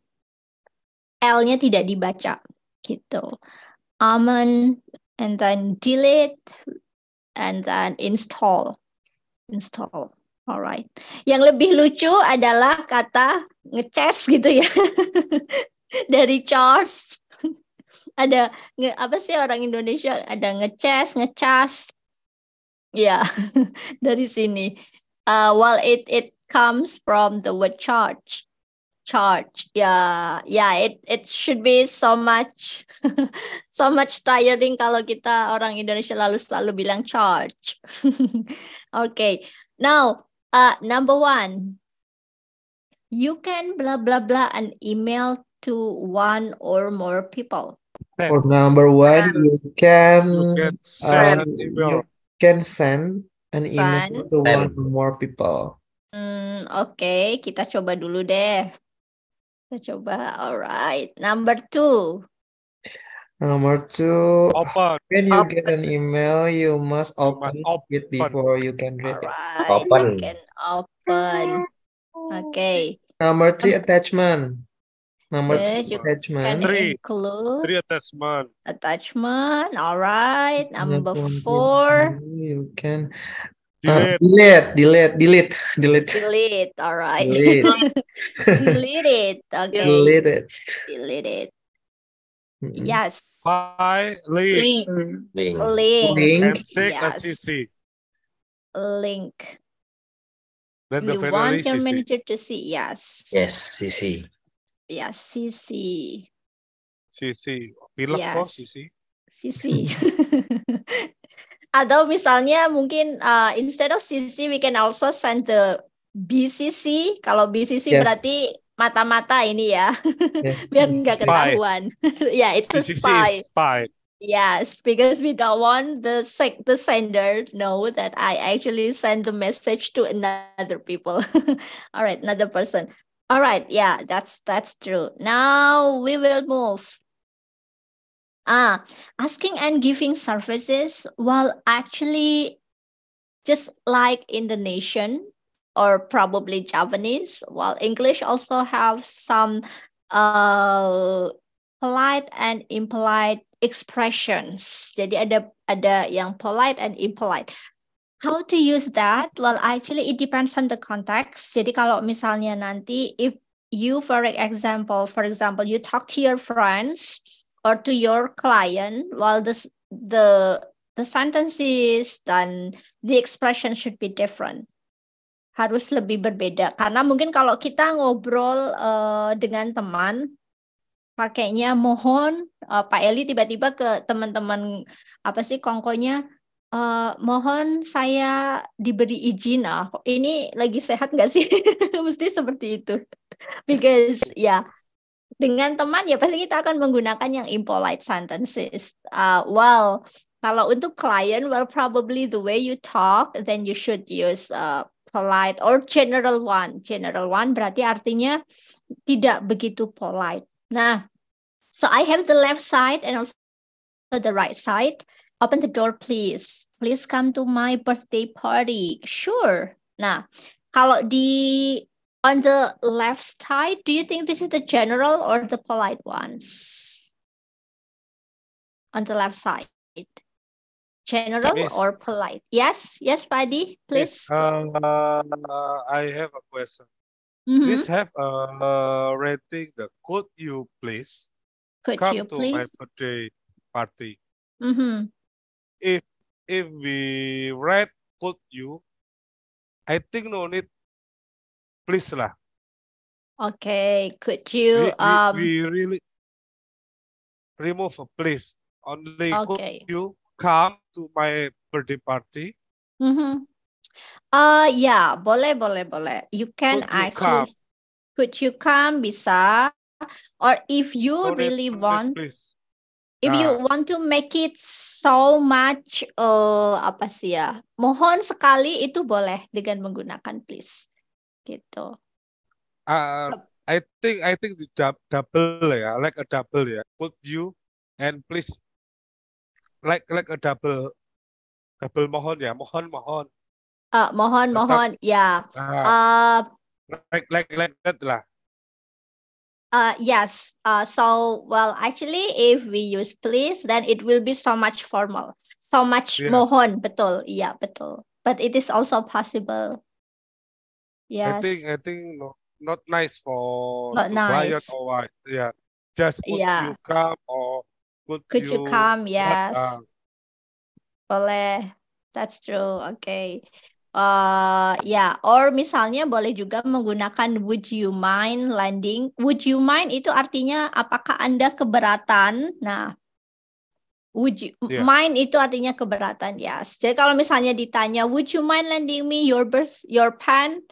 L-nya tidak dibaca gitu. Aman and then delete and then install. Install. Alright. Yang lebih lucu adalah kata ngeces gitu ya. *laughs* Dari charge *laughs* ada nge, apa sih orang Indonesia ada ngeces, ngecas. Ya, yeah. *laughs* dari sini. Uh, well, it it comes from the word charge charge ya yeah, ya yeah, it it should be so much *laughs* so much tiring kalau kita orang Indonesia lalu selalu bilang charge *laughs* okay now uh, number one you can blah blah blah an email to one or more people or number one you can you can um, send, an email to one or more people Hmm, Oke, okay. kita coba dulu deh. Kita coba, alright. Number two. Number two, open. when you open. get an email, you must open, you must open. it before you can read right. it. Open. You can open. Okay. Number three, attachment. Number yes, two, attachment. three. Include three attachment. Attachment. All right. Number four. You can Eh, delete. delete, delete, delete, delete. All right. Delete, *laughs* delete it. Okay. Delete it. Delete it. Mm -hmm. Yes. Bye, link. Link. Link. link. link. And yes. a CC. Link. Then you the want your CC. manager to see. Yes. Yes. CC. Yes. CC. CC. We love yes. CC. CC. *laughs* Atau misalnya mungkin uh, instead of CC we can also send the BCC. Kalau BCC yes. berarti mata-mata ini ya, *laughs* yes. biar nggak ketahuan. ya, *laughs* yeah, it's a spy. spy. Yes, because we don't want the sec the sender know that I actually send the message to another people. *laughs* alright another person. alright yeah, that's that's true. Now we will move Ah, asking and giving services while actually just like Indonesian or probably Javanese, while English also have some uh, polite and impolite expressions. Jadi ada ada yang polite and impolite. How to use that? Well, actually it depends on the context. Jadi kalau misalnya nanti if you for example, for example, you talk to your friends, or to your client while this the the sentences dan the expression should be different harus lebih berbeda karena mungkin kalau kita ngobrol uh, dengan teman pakainya mohon uh, Pak Eli tiba-tiba ke teman-teman apa sih kongkonya uh, mohon saya diberi izin ah ini lagi sehat nggak sih *laughs* mesti seperti itu because ya yeah, dengan teman ya pasti kita akan menggunakan yang impolite sentences. Uh, well, kalau untuk klien, well probably the way you talk, then you should use uh, polite or general one. General one berarti artinya tidak begitu polite. Nah, so I have the left side and also the right side. Open the door please. Please come to my birthday party. Sure. Nah, kalau di on the left side, do you think this is the general or the polite ones? On the left side, general yes. or polite? Yes, yes, Buddy, please. Yes. Uh, I have a question. Mm -hmm. Please have a rating. The could you please could come you to please? my birthday party? Mm -hmm. If if we write could you, I think no need please lah. Okay, could you we, um we, really remove please. Only okay. could you come to my birthday party? Mm -hmm. Uh yeah, boleh boleh boleh. You can could actually you come? could you come bisa or if you Sorry, really please, want please. If you ah. want to make it so much, uh, apa sih ya? Mohon sekali itu boleh dengan menggunakan please. gitu. Uh, I think I think double ya, like a double ya. Could you and please like like a double double mohon ya, mohon mohon. Uh, mohon mohon ya. Yeah. Uh, uh, like like like that lah. Uh, yes. Uh, so well, actually, if we use please, then it will be so much formal, so much yeah. mohon, betul, yeah, betul. But it is also possible Yes. I think I think no, not nice for not nice. riot or what. Yeah. Just could yeah. you come or could, could you, you come? Yes. boleh. That's true. Okay. Uh, ya, yeah. or misalnya boleh juga menggunakan would you mind landing. Would you mind itu artinya apakah Anda keberatan? Nah, would you yeah. mind itu artinya keberatan, yes. Jadi kalau misalnya ditanya would you mind landing me your bus, your pen?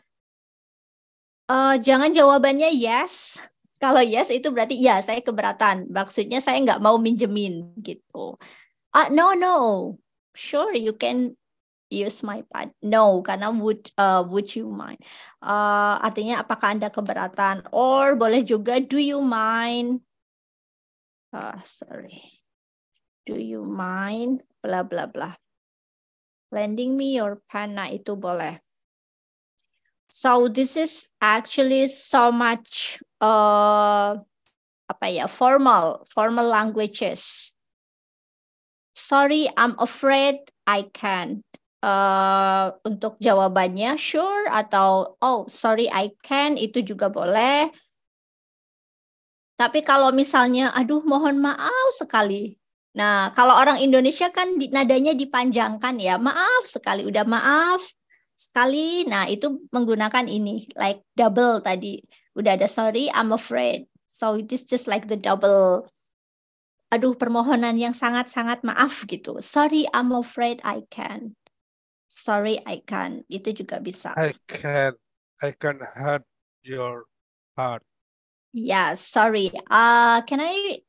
Uh, jangan jawabannya yes. Kalau yes itu berarti ya saya keberatan. Maksudnya saya nggak mau minjemin gitu. Uh, no no, sure you can use my pad. No, karena would uh, would you mind? Uh, artinya apakah anda keberatan? Or boleh juga do you mind? Uh, sorry, do you mind? Bla bla bla. Lending me your pen. Nah itu boleh So this is actually so much uh, apa ya formal formal languages. Sorry, I'm afraid I can't. Uh, untuk jawabannya sure atau oh sorry I can itu juga boleh. Tapi kalau misalnya aduh mohon maaf sekali. Nah, kalau orang Indonesia kan nadanya dipanjangkan ya. Maaf sekali udah maaf sekali. Nah, itu menggunakan ini like double tadi. Udah ada sorry, I'm afraid. So it is just like the double aduh permohonan yang sangat-sangat maaf gitu. Sorry, I'm afraid I can. Sorry, I can. Itu juga bisa. I can. I can hurt your heart. Yeah, sorry. Uh, can I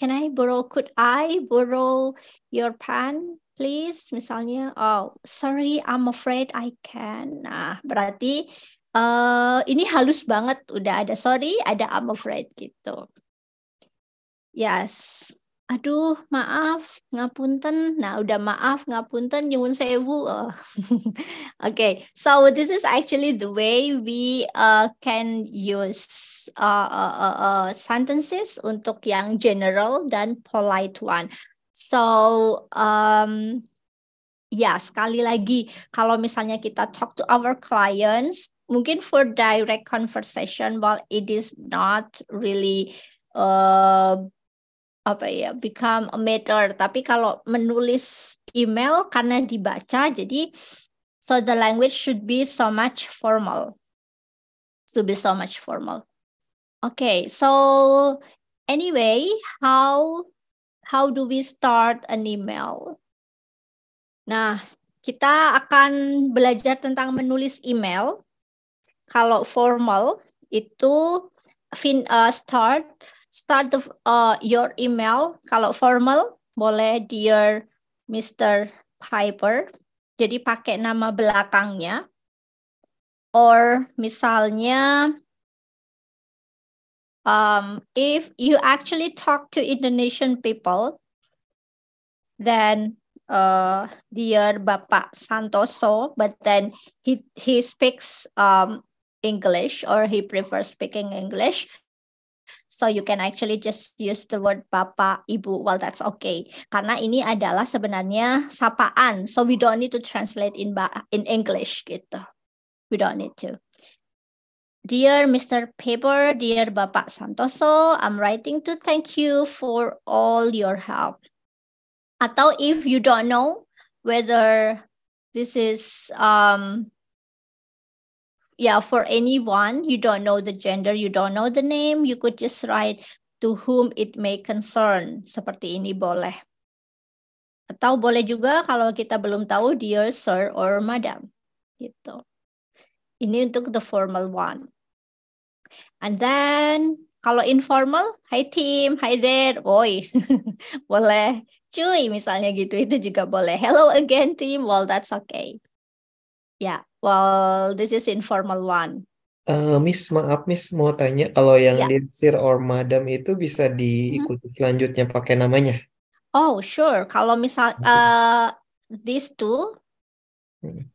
can I borrow could I borrow your pen? please misalnya oh sorry I'm afraid I can nah berarti uh, ini halus banget udah ada sorry ada I'm afraid gitu yes aduh maaf ngapunten nah udah maaf ngapunten nyuwun sewu oh. *laughs* okay so this is actually the way we uh, can use uh, uh, uh, sentences untuk yang general dan polite one So um, ya sekali lagi kalau misalnya kita talk to our clients mungkin for direct conversation while it is not really uh, apa ya become a matter tapi kalau menulis email karena dibaca jadi so the language should be so much formal to be so much formal okay so anyway how how do we start an email? Nah, kita akan belajar tentang menulis email. Kalau formal itu fin, uh, start start of uh, your email. Kalau formal boleh dear Mr. Piper. Jadi pakai nama belakangnya. Or misalnya um, if you actually talk to Indonesian people, then uh, dear Bapak Santoso, but then he he speaks um, English or he prefers speaking English. So you can actually just use the word Bapak, Ibu. Well, that's okay. Karena ini adalah sebenarnya sapaan. So we don't need to translate in ba in English gitu. We don't need to. Dear Mr. Paper, dear Bapak Santoso, I'm writing to thank you for all your help. Atau if you don't know whether this is um, yeah for anyone you don't know the gender you don't know the name you could just write to whom it may concern seperti ini boleh atau boleh juga kalau kita belum tahu dear sir or madam gitu ini untuk the formal one And then kalau informal, hi team, hi there, oi, *laughs* boleh cuy misalnya gitu, itu juga boleh. Hello again team, well that's okay. Ya, yeah, well this is informal one. Uh, miss, maaf Miss, mau tanya kalau yang yeah. Sir or Madam itu bisa mm-hmm. diikuti hmm. selanjutnya pakai namanya? Oh sure, kalau misal uh, these two, hmm.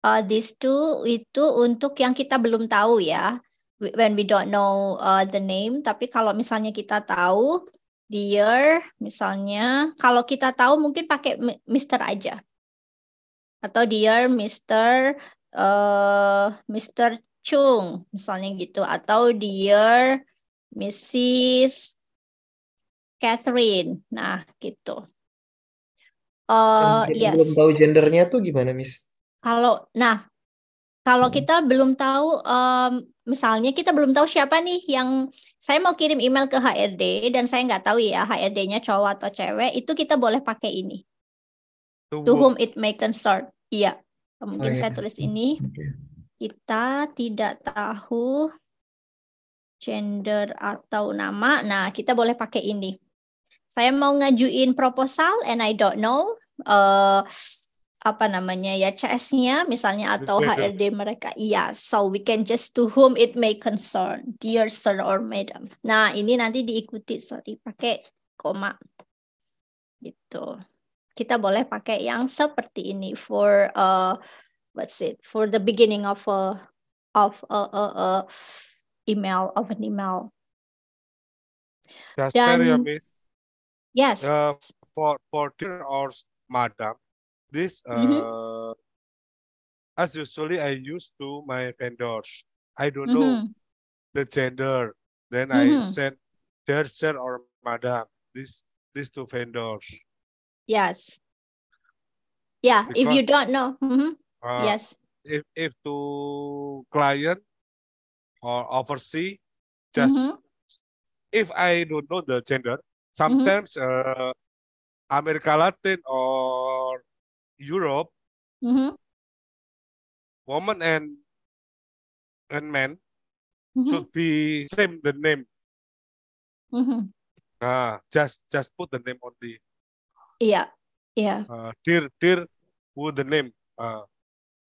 uh, these two itu untuk yang kita belum tahu ya when we don't know uh, the name tapi kalau misalnya kita tahu dear misalnya kalau kita tahu mungkin pakai Mister aja atau dear Mister uh, Mister Chung misalnya gitu atau dear Mrs Catherine nah gitu uh, yes. belum tahu gendernya tuh gimana Miss kalau nah kalau hmm. kita belum tahu um, misalnya kita belum tahu siapa nih yang saya mau kirim email ke HRD dan saya nggak tahu ya HRD-nya cowok atau cewek, itu kita boleh pakai ini. to, To whom it may concern. Iya. Mungkin oh, iya. saya tulis ini. Okay. Kita tidak tahu gender atau nama. Nah, kita boleh pakai ini. Saya mau ngajuin proposal and I don't know. Uh, apa namanya ya CS-nya misalnya atau HRD mereka. Iya, so we can just to whom it may concern, dear sir or madam. Nah, ini nanti diikuti sorry pakai koma. Gitu. Kita boleh pakai yang seperti ini for uh, what's it? For the beginning of a of a, a, a email of an email. Ya, Dan, ya, Yes. Uh, for for dear or madam This, mm-hmm. uh, mm -hmm. as usually I used to my vendors. I don't mm -hmm. know mm-hmm. the gender. Then I mm-hmm. send their sir or madam. This these two vendors. Yes. Yeah, because, if you don't know. Uh, yes. If if to client or oversee, just if I don't know the gender, sometimes mm -hmm. uh, America Latin or Europe, mm-hmm. woman and and man mm-hmm. should be same the name. Mm-hmm. uh, just just put the name on the. yeah. Yeah. Uh, ah, dear, dear, put the name? Uh,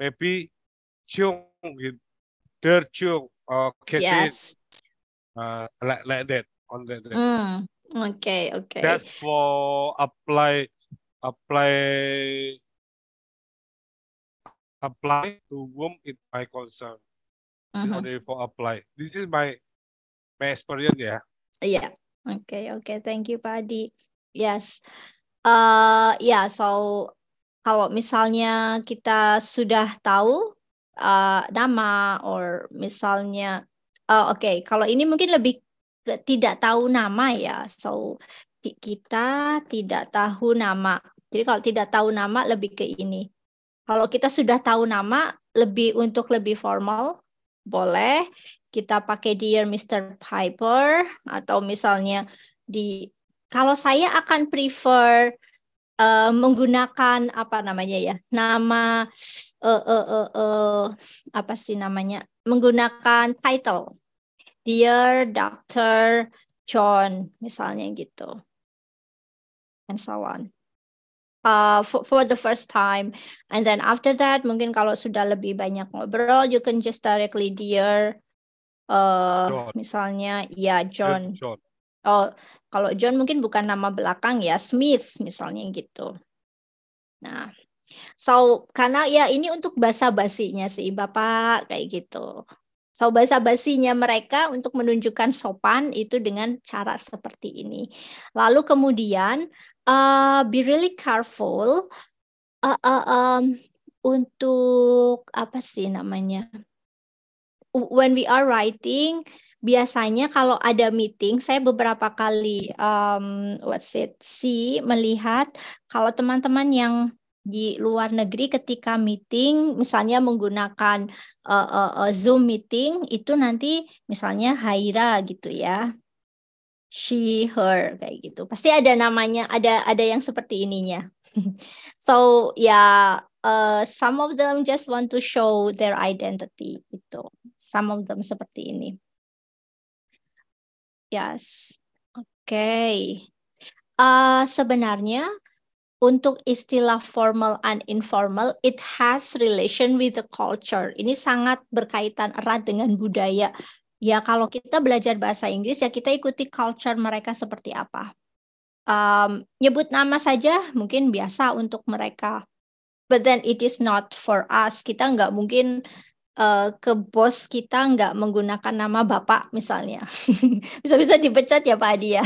maybe Chung, dear Chung, or Kate. Yes. Uh, like like that on that. that. Mm. Okay, okay. That's for apply apply apply to whom it my concern. Uh -huh. Only for apply. This is my my experience ya. Yeah. Iya. Yeah. Oke, okay, oke. Okay. Thank you, Pak Adi. Yes. Uh, ya, yeah, so kalau misalnya kita sudah tahu uh, nama or misalnya uh, oke, okay, kalau ini mungkin lebih tidak tahu nama ya. So kita tidak tahu nama. Jadi kalau tidak tahu nama lebih ke ini kalau kita sudah tahu nama, lebih untuk lebih formal boleh kita pakai dear Mr. Piper atau misalnya di kalau saya akan prefer uh, menggunakan apa namanya ya nama uh, uh, uh, uh, apa sih namanya menggunakan title dear Dr. John misalnya gitu and so on uh, for, for the first time. And then after that, mungkin kalau sudah lebih banyak ngobrol, you can just directly dear, uh, John. misalnya, ya yeah, John. John. Oh, kalau John mungkin bukan nama belakang ya, Smith misalnya gitu. Nah, so karena ya ini untuk basa basinya sih Bapak kayak gitu. So bahasa basinya mereka untuk menunjukkan sopan itu dengan cara seperti ini. Lalu kemudian uh, be really careful uh, uh, um, untuk apa sih namanya? When we are writing, biasanya kalau ada meeting saya beberapa kali um, what's it see melihat kalau teman-teman yang di luar negeri ketika meeting misalnya menggunakan uh, uh, uh, Zoom meeting itu nanti misalnya Haira gitu ya she her kayak gitu pasti ada namanya ada ada yang seperti ininya *laughs* so ya yeah, uh, some of them just want to show their identity gitu some of them seperti ini yes oke okay. uh, sebenarnya untuk istilah formal and informal, it has relation with the culture. Ini sangat berkaitan erat dengan budaya. Ya, kalau kita belajar bahasa Inggris, ya kita ikuti culture mereka seperti apa. Um, nyebut nama saja mungkin biasa untuk mereka. But then it is not for us. Kita nggak mungkin uh, ke bos kita nggak menggunakan nama bapak misalnya. *laughs* Bisa-bisa dipecat ya Pak Adi ya. *laughs*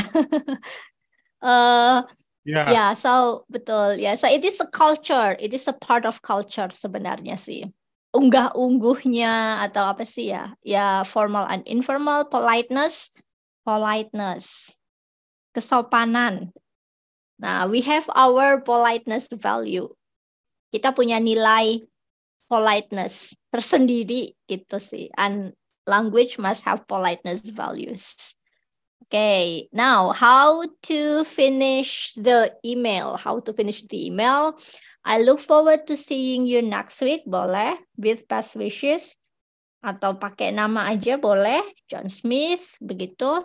uh, Yeah. yeah, so betul. Ya, yeah. so it is a culture, it is a part of culture sebenarnya sih. Unggah-ungguhnya atau apa sih ya? Ya formal and informal, politeness, politeness, kesopanan. Nah, we have our politeness value. Kita punya nilai politeness tersendiri gitu sih. And language must have politeness values. Okay, now how to finish the email? How to finish the email? I look forward to seeing you next week, boleh? With best wishes. Atau pakai nama aja boleh, John Smith, begitu.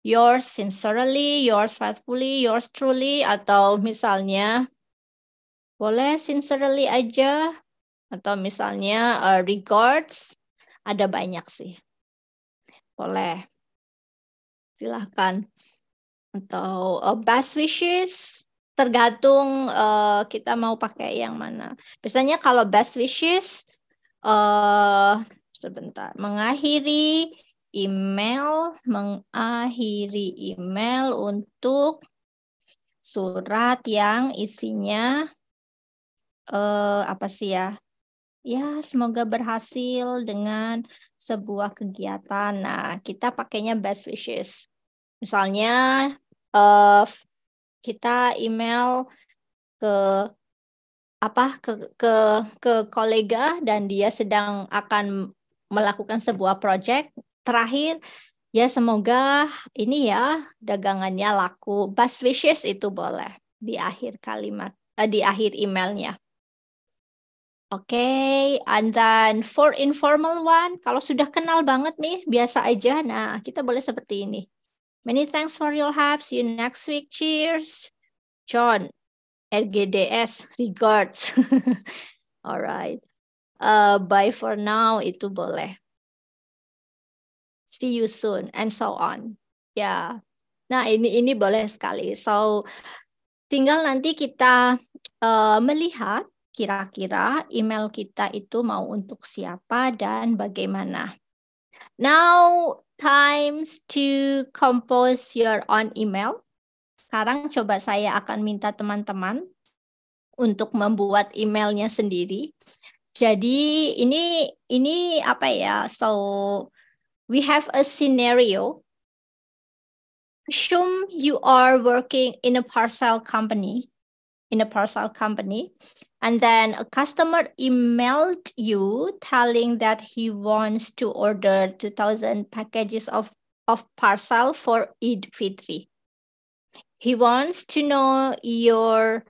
Yours sincerely, yours faithfully, yours truly, atau misalnya boleh sincerely aja, atau misalnya uh, regards, ada banyak sih. Boleh silahkan atau uh, best wishes tergantung uh, kita mau pakai yang mana biasanya kalau best wishes uh, sebentar mengakhiri email mengakhiri email untuk surat yang isinya uh, apa sih ya ya semoga berhasil dengan sebuah kegiatan. Nah, kita pakainya best wishes. Misalnya uh, kita email ke apa ke ke ke kolega dan dia sedang akan melakukan sebuah project terakhir ya semoga ini ya dagangannya laku best wishes itu boleh di akhir kalimat eh, di akhir emailnya okay. and then for informal one, kalau sudah kenal banget nih, biasa aja. Nah, kita boleh seperti ini. Many thanks for your help. See you next week. Cheers. John, RGDS, regards. *laughs* Alright. Uh, bye for now, itu boleh. See you soon, and so on. Ya. Yeah. Nah, ini ini boleh sekali. So, tinggal nanti kita uh, melihat kira-kira email kita itu mau untuk siapa dan bagaimana. Now times to compose your own email. Sekarang coba saya akan minta teman-teman untuk membuat emailnya sendiri. Jadi ini ini apa ya? So we have a scenario. Assume you are working in a parcel company, in a parcel company, and then a customer emailed you telling that he wants to order 2000 packages of, of parcel for Eid Fitri. He wants to know your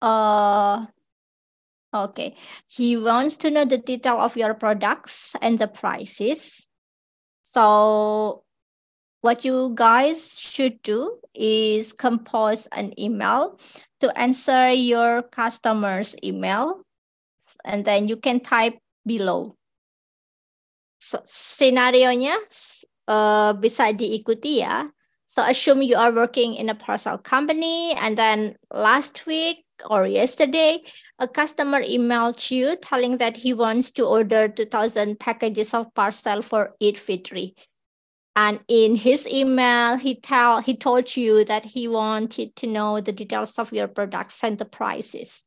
uh okay he wants to know the detail of your products and the prices so what you guys should do is compose an email to answer your customer's email and then you can type below. So, scenario-nya uh, bisa diikuti ya. So assume you are working in a parcel company and then last week or yesterday, a customer emailed you telling that he wants to order 2000 packages of parcel for Eid Fitri. And in his email, he tell he told you that he wanted to know the details of your products and the prices.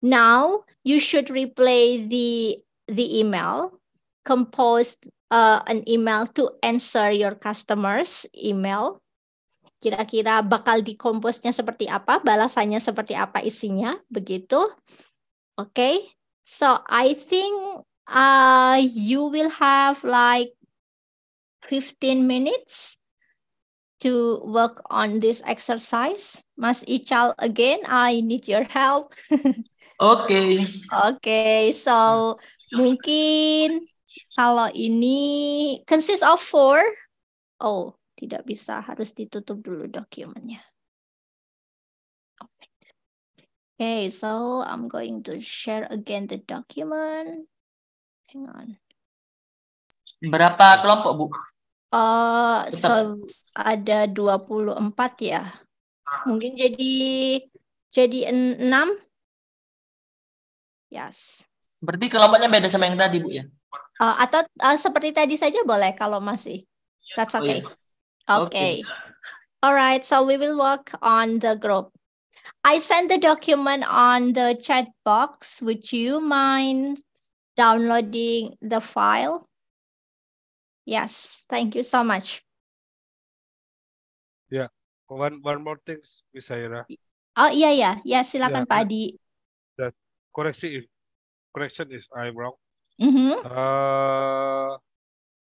Now you should replay the the email, compose uh, an email to answer your customers' email. Kira-kira bakal dikomposnya seperti apa, balasannya seperti apa isinya, begitu. okay? so I think uh, you will have like 15 minutes to work on this exercise. Mas Ical, again, I need your help. okay. *laughs* Okay, so mungkin kalau ini consists of four. Oh, tidak bisa, harus ditutup dulu dokumennya. Okay, so I'm going to share again the document. Hang on. Berapa kelompok, Bu? Uh, eh, so, ada 24 ya. Mungkin jadi jadi 6. Yes. Berarti kelompoknya beda sama yang tadi, Bu ya? Uh, atau uh, seperti tadi saja boleh kalau masih. Iya, That's okay. Okay. All so we will work on the group. I send the document on the chat box. Would you mind downloading the file? Yes, thank you so much. Yeah, one one more things, Miss Aira. Oh iya yeah, ya, yeah. ya silakan yeah, Pak ya. Adi. That ya, correction, correction is I'm wrong. Mm -hmm. uh,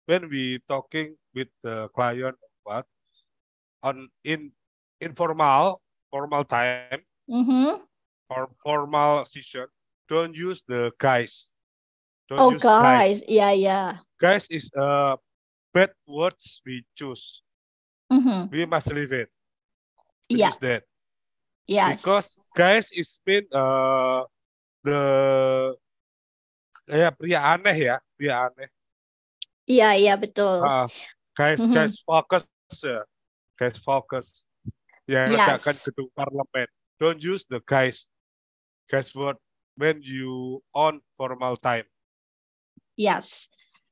when we talking with the client, what on in informal formal time mm -hmm. or formal session, don't use the guys. Don't oh use guys, guys. yeah yeah guys is a bad words we choose. Mm -hmm. We must leave it. This yeah. is that. Yes. Because guys is been uh, the ya pria aneh ya, pria aneh. Iya, yeah, iya yeah, betul. Uh, guys, mm -hmm. guys focus ya. Guys focus. Yang yes. letakkan gedung parlemen. Don't use the guys. Guys word when you on formal time. Yes.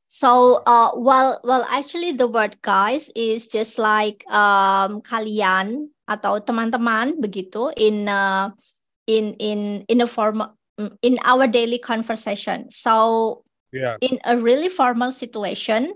So, uh, well, well, actually, the word guys is just like um, kalian atau teman-teman begitu in uh, in in in a formal mm, in our daily conversation. So, yeah. in a really formal situation,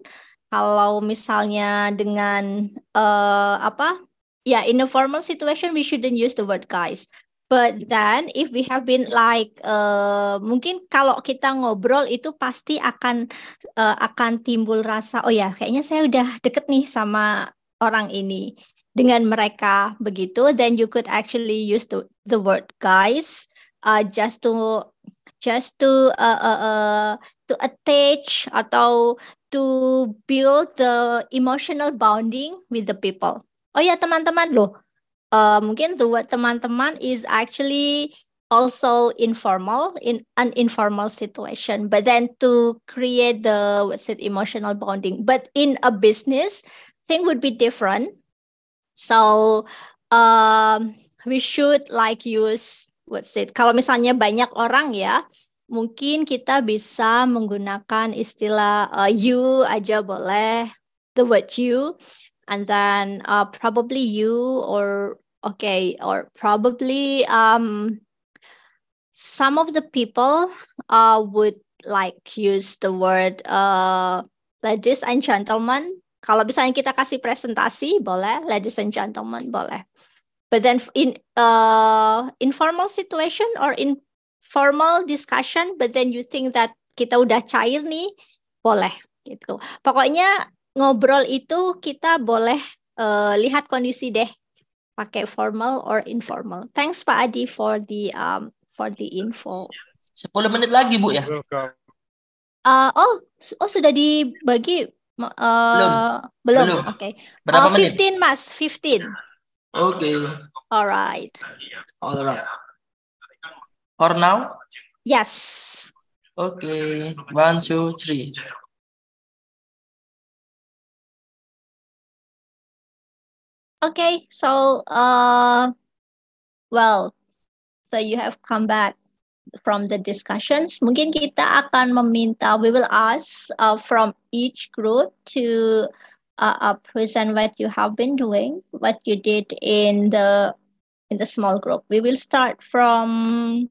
kalau misalnya dengan uh, apa? Ya, yeah, in a formal situation, we shouldn't use the word guys. But then if we have been like uh, mungkin kalau kita ngobrol itu pasti akan uh, akan timbul rasa oh ya kayaknya saya udah deket nih sama orang ini dengan mereka begitu then you could actually use the the word guys uh, just to just to uh, uh, uh, to attach atau to build the emotional bonding with the people. Oh ya teman-teman loh, uh, mungkin buat teman-teman is actually also informal in an informal situation but then to create the what's it emotional bonding but in a business thing would be different so um, we should like use what's it kalau misalnya banyak orang ya mungkin kita bisa menggunakan istilah uh, you aja boleh the word you and then uh, probably you or okay or probably um some of the people uh would like use the word uh ladies and gentlemen kalau misalnya kita kasih presentasi boleh ladies and gentlemen boleh but then in uh informal situation or in formal discussion but then you think that kita udah cair nih boleh gitu pokoknya ngobrol itu kita boleh uh, lihat kondisi deh pakai formal or informal. Thanks Pak Adi for the um, for the info. 10 menit lagi Bu ya. Uh, oh, oh sudah dibagi uh, belum. Belum. belum. Oke. Okay. Berapa uh, 15 menit? Mas, 15. Oke. Okay. Alright. Alright. Or now? Yes. Oke, okay. one, two, three. Okay, so uh, well, so you have come back from the discussions. Mungkin kita akan meminta, we will ask uh, from each group to uh, uh, present what you have been doing, what you did in the in the small group. We will start from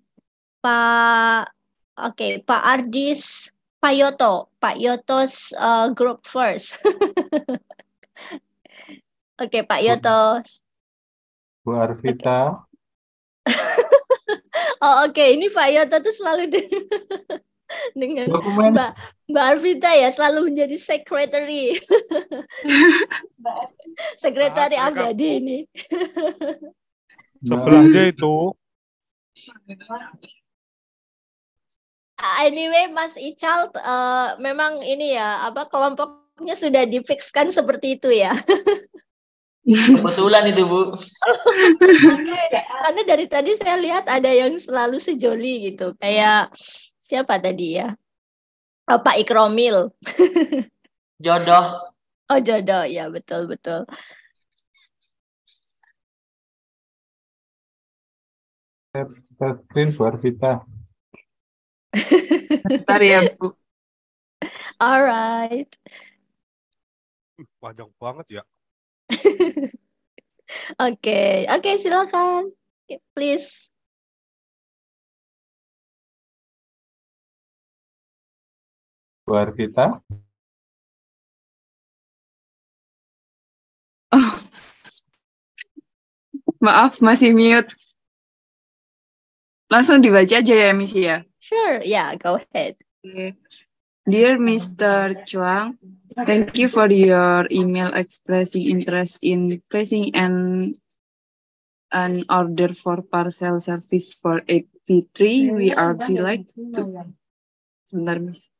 pa okay, pa Ardis Payoto, pa Yoto's uh, group first. *laughs* Oke, Pak Yoto, Bu Arvita. Okay. *laughs* oh, oke. Okay. Ini Pak Yoto tuh selalu dengan, *laughs* dengan Dokumen. Mbak, Mbak Arvita ya, selalu menjadi secretary. *laughs* Sekretari nah, abadi ini. Sebelahnya itu. Ah, anyway, Mas Ical, uh, memang ini ya, apa kelompoknya sudah difikskan seperti itu ya. Kebetulan itu Bu. Karena dari tadi saya lihat ada yang selalu sejoli gitu. Kayak siapa tadi ya? Oh, Pak Ikromil. *laughs* jodoh. Oh jodoh, ya betul betul. Kita screen suara kita. ya Bu. *laughs* Alright. Panjang banget ya. *laughs* Oke, oke okay, silakan. Please. Bu Arvita? Oh. Maaf, masih mute. Langsung dibaca aja ya, Miss ya? Sure, yeah, go ahead. Dear Mr. Chuang, thank you for your email expressing interest in placing an an order for parcel service for 8V3. We are delighted to... Sebentar, Miss.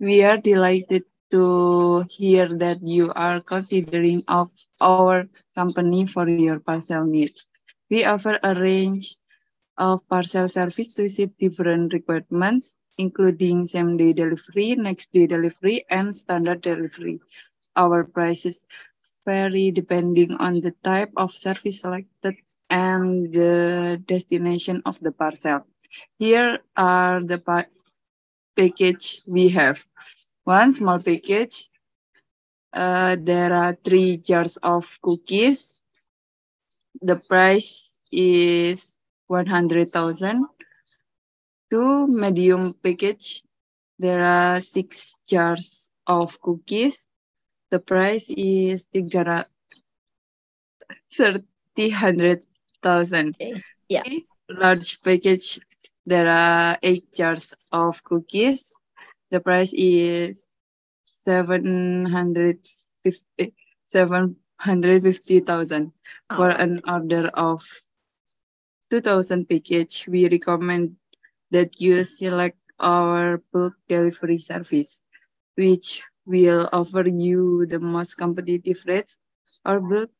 We are delighted to hear that you are considering of our company for your parcel needs. We offer a range of parcel service to suit different requirements, including same-day delivery, next-day delivery, and standard delivery. Our prices vary depending on the type of service selected and the destination of the parcel. Here are the package we have one small package. Uh, there are three jars of cookies. The price is 100,000. Two medium package. There are six jars of cookies. The price is 300,000. Yeah. Large package. There are eight jars of cookies. The price is 750,000 750, oh. for an order of 2000 package. We recommend that you select our bulk delivery service, which will offer you the most competitive rates. Our bulk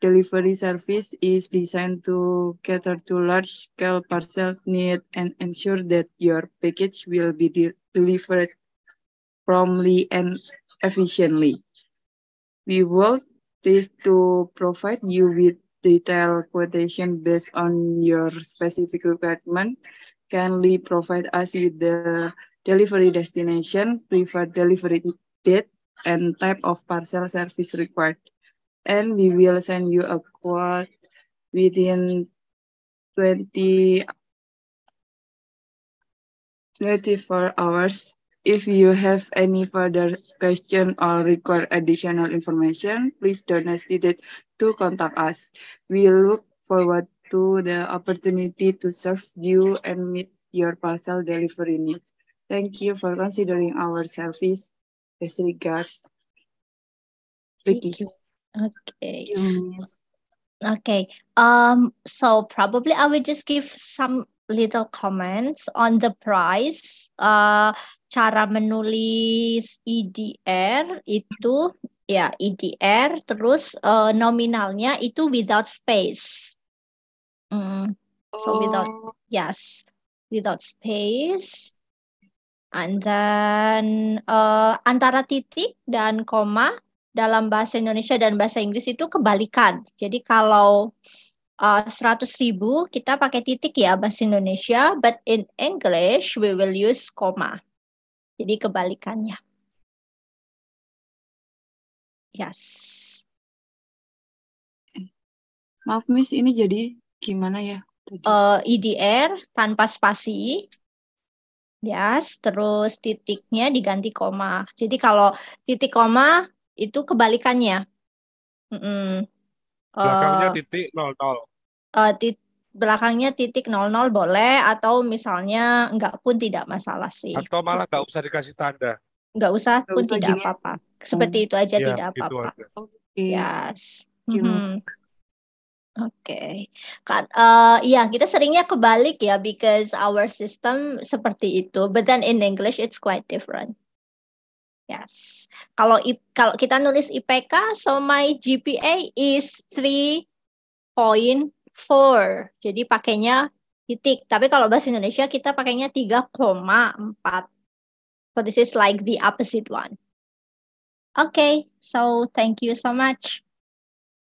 delivery service is designed to cater to large-scale parcel need and ensure that your package will be delivered delivered promptly and efficiently. We want this to provide you with detailed quotation based on your specific requirement. Kindly provide us with the delivery destination, preferred delivery date, and type of parcel service required. And we will send you a quote within 20 24 hours. If you have any further question or require additional information, please don't hesitate to contact us. We look forward to the opportunity to serve you and meet your parcel delivery needs. Thank you for considering our service. As regards, Thank you. Okay. Okay. Um. So probably I will just give some little comments on the price, uh, cara menulis IDR e itu ya IDR. E terus uh, nominalnya itu without space. Mm. So oh. without yes, without space. And then uh, antara titik dan koma dalam bahasa Indonesia dan bahasa Inggris itu kebalikan. Jadi kalau Eh, seratus uh, ribu kita pakai titik ya bahasa Indonesia, but in English we will use koma. Jadi kebalikannya. Yes. Maaf Miss, ini jadi gimana ya? Uh, eh, IDR e tanpa spasi. Yes, terus titiknya diganti koma. Jadi kalau titik koma itu kebalikannya. Mm -mm. Belakangnya eh, titik nol nol. Eh, belakangnya titik nol nol boleh atau misalnya enggak pun tidak masalah sih. Atau malah enggak gitu. usah dikasih tanda. Enggak usah gak pun usah tidak apa-apa. Seperti itu aja ya, tidak gitu apa-apa. Yes. Mm-hmm. Oke, okay. uh, eh, ya kita seringnya kebalik ya, because our system seperti itu, but then in English it's quite different. Yes. Kalau kalau kita nulis IPK, so my GPA is 3.4. Jadi pakainya titik. Tapi kalau bahasa Indonesia kita pakainya 3,4. So this is like the opposite one. Okay, so thank you so much.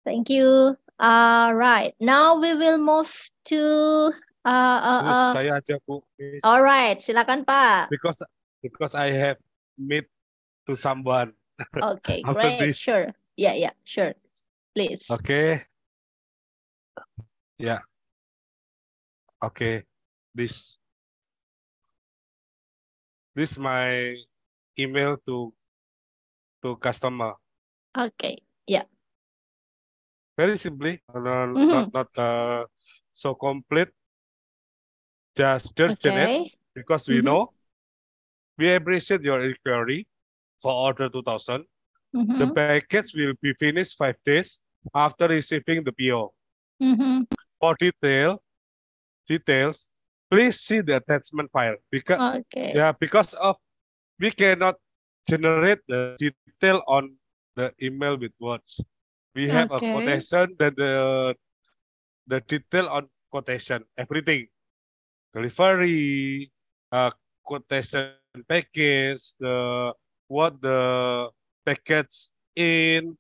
Thank you. Alright, uh, Now we will move to uh, uh, uh. saya aja Bu. All silakan Pak. Because because I have meet to someone. *laughs* Okay, great. This. Sure. Yeah, yeah, sure. Please. Okay. Yeah. Okay. This. This my email to to customer. Okay. Yeah. Very simply, uh, not, mm -hmm. not, not uh, so complete. Just, just okay. because we mm -hmm. know we appreciate your inquiry. for order 2000. Mm -hmm. The mm-hmm. package will be finished five days after receiving the PO. Mm -hmm. For detail, details, please see the attachment file because okay. yeah because of we cannot generate the detail on the email with words. We have okay. a quotation then the the detail on quotation everything delivery, uh, quotation package, the what the packets in,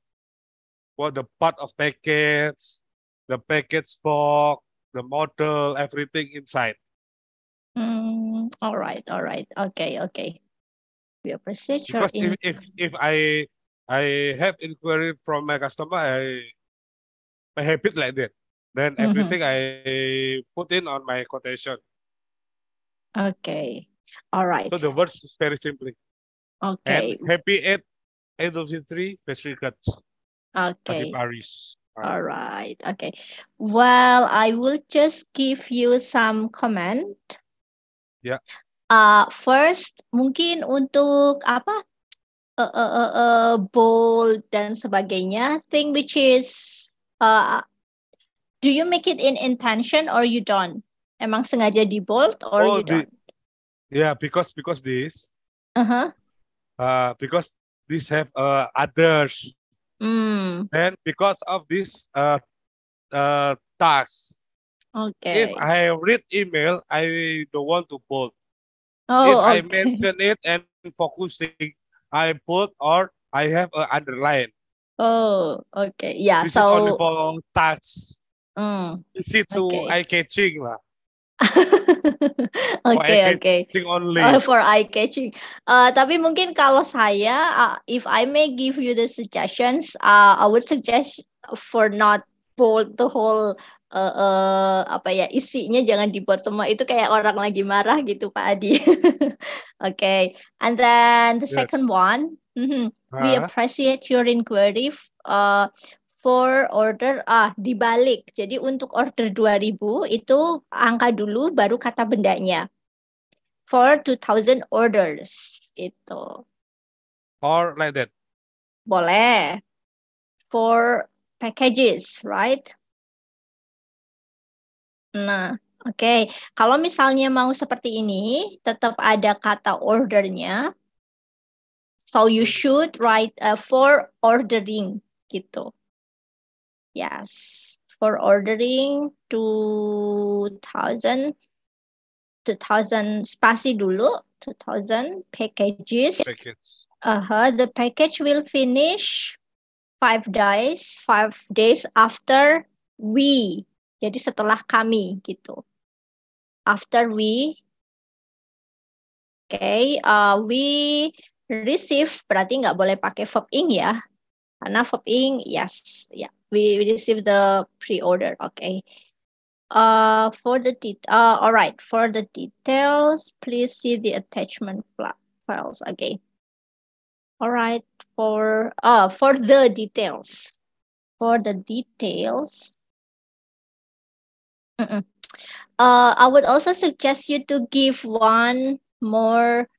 what the part of packets, the packets box, the model, everything inside. Mm, all right, all right. Okay, okay. Your procedure because if, if, if I I have inquiry from my customer, I, I have it like that. Then mm-hmm. everything mm -hmm. I put in on my quotation. Okay. All right. So the words is very simply. Okay. happy Eid, Idul of Fitri, best regards. Okay. Paris. Alright. oke. Okay. Well, I will just give you some comment. Ya. Yeah. Uh, first, mungkin untuk apa? Uh, uh, uh, uh, bold dan sebagainya. Thing which is, uh, do you make it in intention or you don't? Emang sengaja di bold or oh, you don't? Ya, yeah, because because this. Uh huh. uh, because this have uh, others. Mm. And because of this uh, uh, task, okay. if I read email, I don't want to put. Oh, if okay. I mention it and focusing, I put or I have an underline. Oh, okay. Yeah. This so only for touch. Mm, is to okay. eye catching lah. *laughs* Oke oke. Uh, for eye catching. Uh, tapi mungkin kalau saya, uh, if I may give you the suggestions, uh, I would suggest for not pull the whole uh, uh, apa ya isinya jangan dibuat semua itu kayak orang lagi marah gitu Pak Adi. *laughs* oke. okay. And then the second one, mm -hmm, huh? we uh-huh. appreciate your inquiry. Uh, for order ah dibalik. Jadi untuk order 2000 itu angka dulu baru kata bendanya. For 2000 orders itu. Or like that. Boleh. For packages, right? Nah, oke. Okay. Kalau misalnya mau seperti ini, tetap ada kata ordernya. So you should write uh, for ordering gitu. Yes, for ordering 2000 2000 spasi dulu 2000 packages. Package. Uh -huh, the package will finish five days, five days after we. Jadi setelah kami gitu. After we, okay, uh, we receive berarti nggak boleh pakai verb ing ya, karena verb ing yes, ya. Yeah. we received the pre-order. Okay. Uh, for the de uh, all right. For the details, please see the attachment files again. All right. For uh, for the details, for the details. Mm -mm. Uh, I would also suggest you to give one more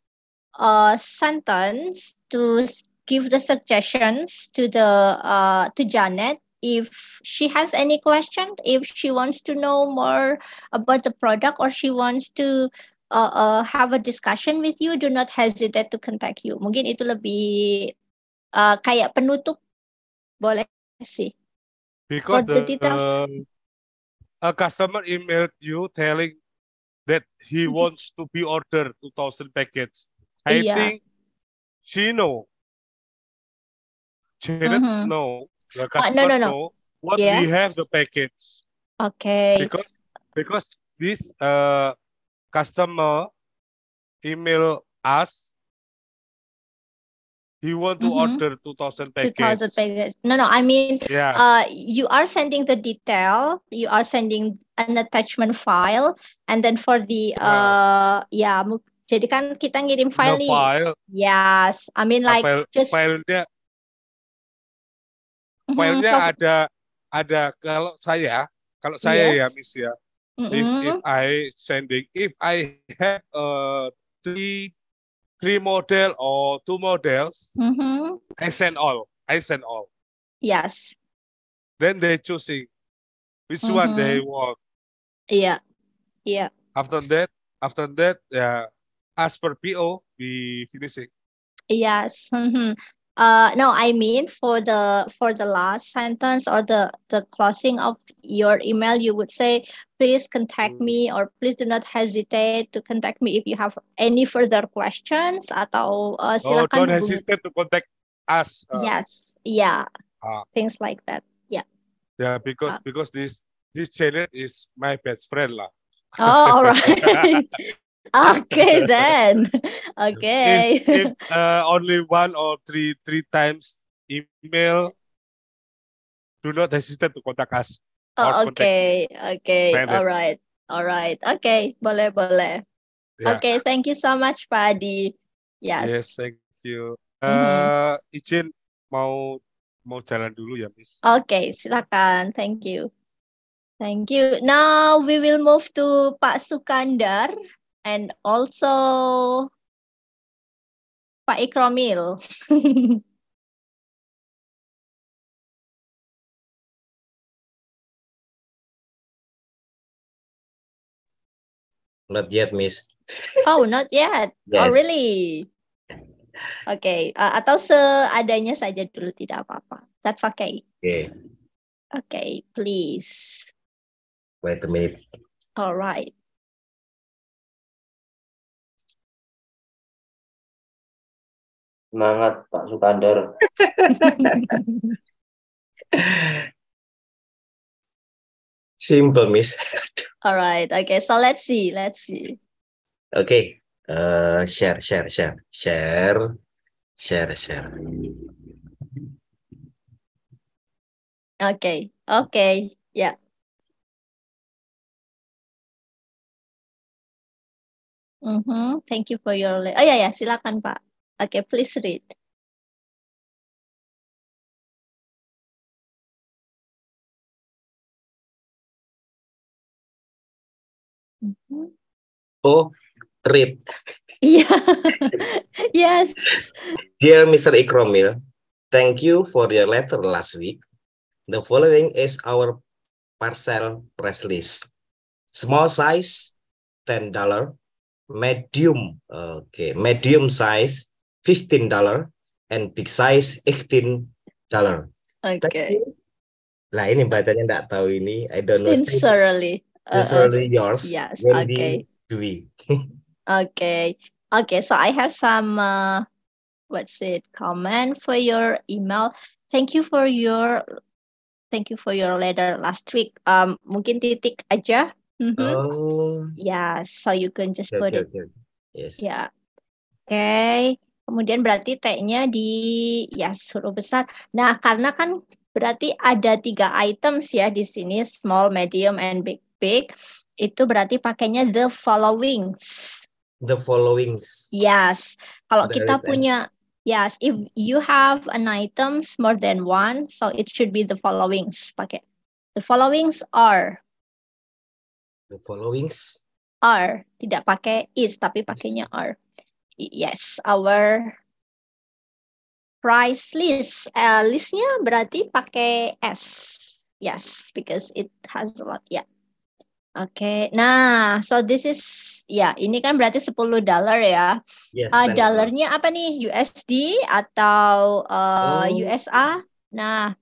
uh, sentence to give the suggestions to the uh, to Janet if she has any question, if she wants to know more about the product or she wants to uh, uh, have a discussion with you, do not hesitate to contact you. Mungkin itu lebih uh, kayak penutup, boleh sih. Because the, the uh, a customer emailed you telling that he mm-hmm. wants to be ordered 2,000 packets. I yeah. think she know. Janet mm -hmm. know the customer oh, no, no, no. what yes. we have the package. Okay. Because because this uh, customer email us he want to mm -hmm. order 2000 package 2000 package no no i mean yeah. uh you are sending the detail you are sending an attachment file and then for the uh yeah jadi kan kita ngirim file, no, file. yes i mean like file, just filenya Poinnya mm ada ada kalau saya kalau saya ya, yes. ya Miss ya. Mm -hmm. if, if I sending if I have uh, three three model or two models, mm -hmm. I send all. I send all. Yes. Then they choosing which mm -hmm. one mm-hmm. they want. Yeah. Yeah. After that, after that, yeah, as per PO, we finishing. Yes. Mm -hmm. uh no i mean for the for the last sentence or the the closing of your email you would say please contact hmm. me or please do not hesitate to contact me if you have any further questions atau uh, silakan oh, don't hesitate to contact us uh, yes yeah uh, things like that yeah yeah because ah. because this this channel is my best friend lah. Oh, all right. *laughs* okay *laughs* then okay if, if uh, only one or three three times email do not hesitate to contact us oh, okay okay alright all right all right okay boleh boleh yeah. okay thank you so much Pak Adi yes yes thank you mm-hmm. uh, mm -hmm. izin mau mau jalan dulu ya Miss oke okay, silakan thank you Thank you. Now we will move to Pak Sukandar and also Pak Ikromil. not yet, Miss. oh, not yet. Oh, yes. Oh, really? Oke, okay. uh, atau seadanya saja dulu tidak apa-apa. That's okay. Oke. Okay. Oke, okay, please. Wait a minute. Alright. Semangat Pak Sukandar. *laughs* Simple, Miss. *laughs* Alright, Okay. So let's see. Let's see. Okay. Uh, share, share, share, share, share, share. Okay. Okay. Yeah. Mm -hmm. Thank you for your. Oh ya yeah, ya, yeah. silakan Pak. Okay, please read. Mm-hmm. Oh, read. *laughs* Yeah. *laughs* yes. Dear Mr. Ikromil, thank you for your letter last week. The following is our parcel press list. Small size, $10. Medium, okay, medium size, Fifteen dollar and big size eighteen dollar. Oke. Lah ini bacanya enggak tahu ini. I don't know. Sincerely. Uh-uh. Sincerely uh, yours. Yes. Oke. Okay. Dwi. Oke. *laughs* okay. Okay, so I have some uh, what's it comment for your email. Thank you for your thank you for your letter last week. Um, mungkin titik aja. Mm -hmm. Oh. Yeah, so you can just okay, put okay, it. Yes. Yeah. Okay. Kemudian berarti T-nya di ya suruh besar. Nah, karena kan berarti ada tiga items ya di sini small, medium, and big. Big itu berarti pakainya the followings. The followings. Yes. Kalau There kita punya yes, if you have an items more than one, so it should be the followings. Pakai the followings are. The followings are tidak pakai is tapi pakainya are yes our price list uh, listnya berarti pakai s yes because it has a lot yeah. oke okay. nah so this is ya yeah, ini kan berarti 10 dollar ya yes, uh, dollarnya apa nih USD atau uh, oh. USA nah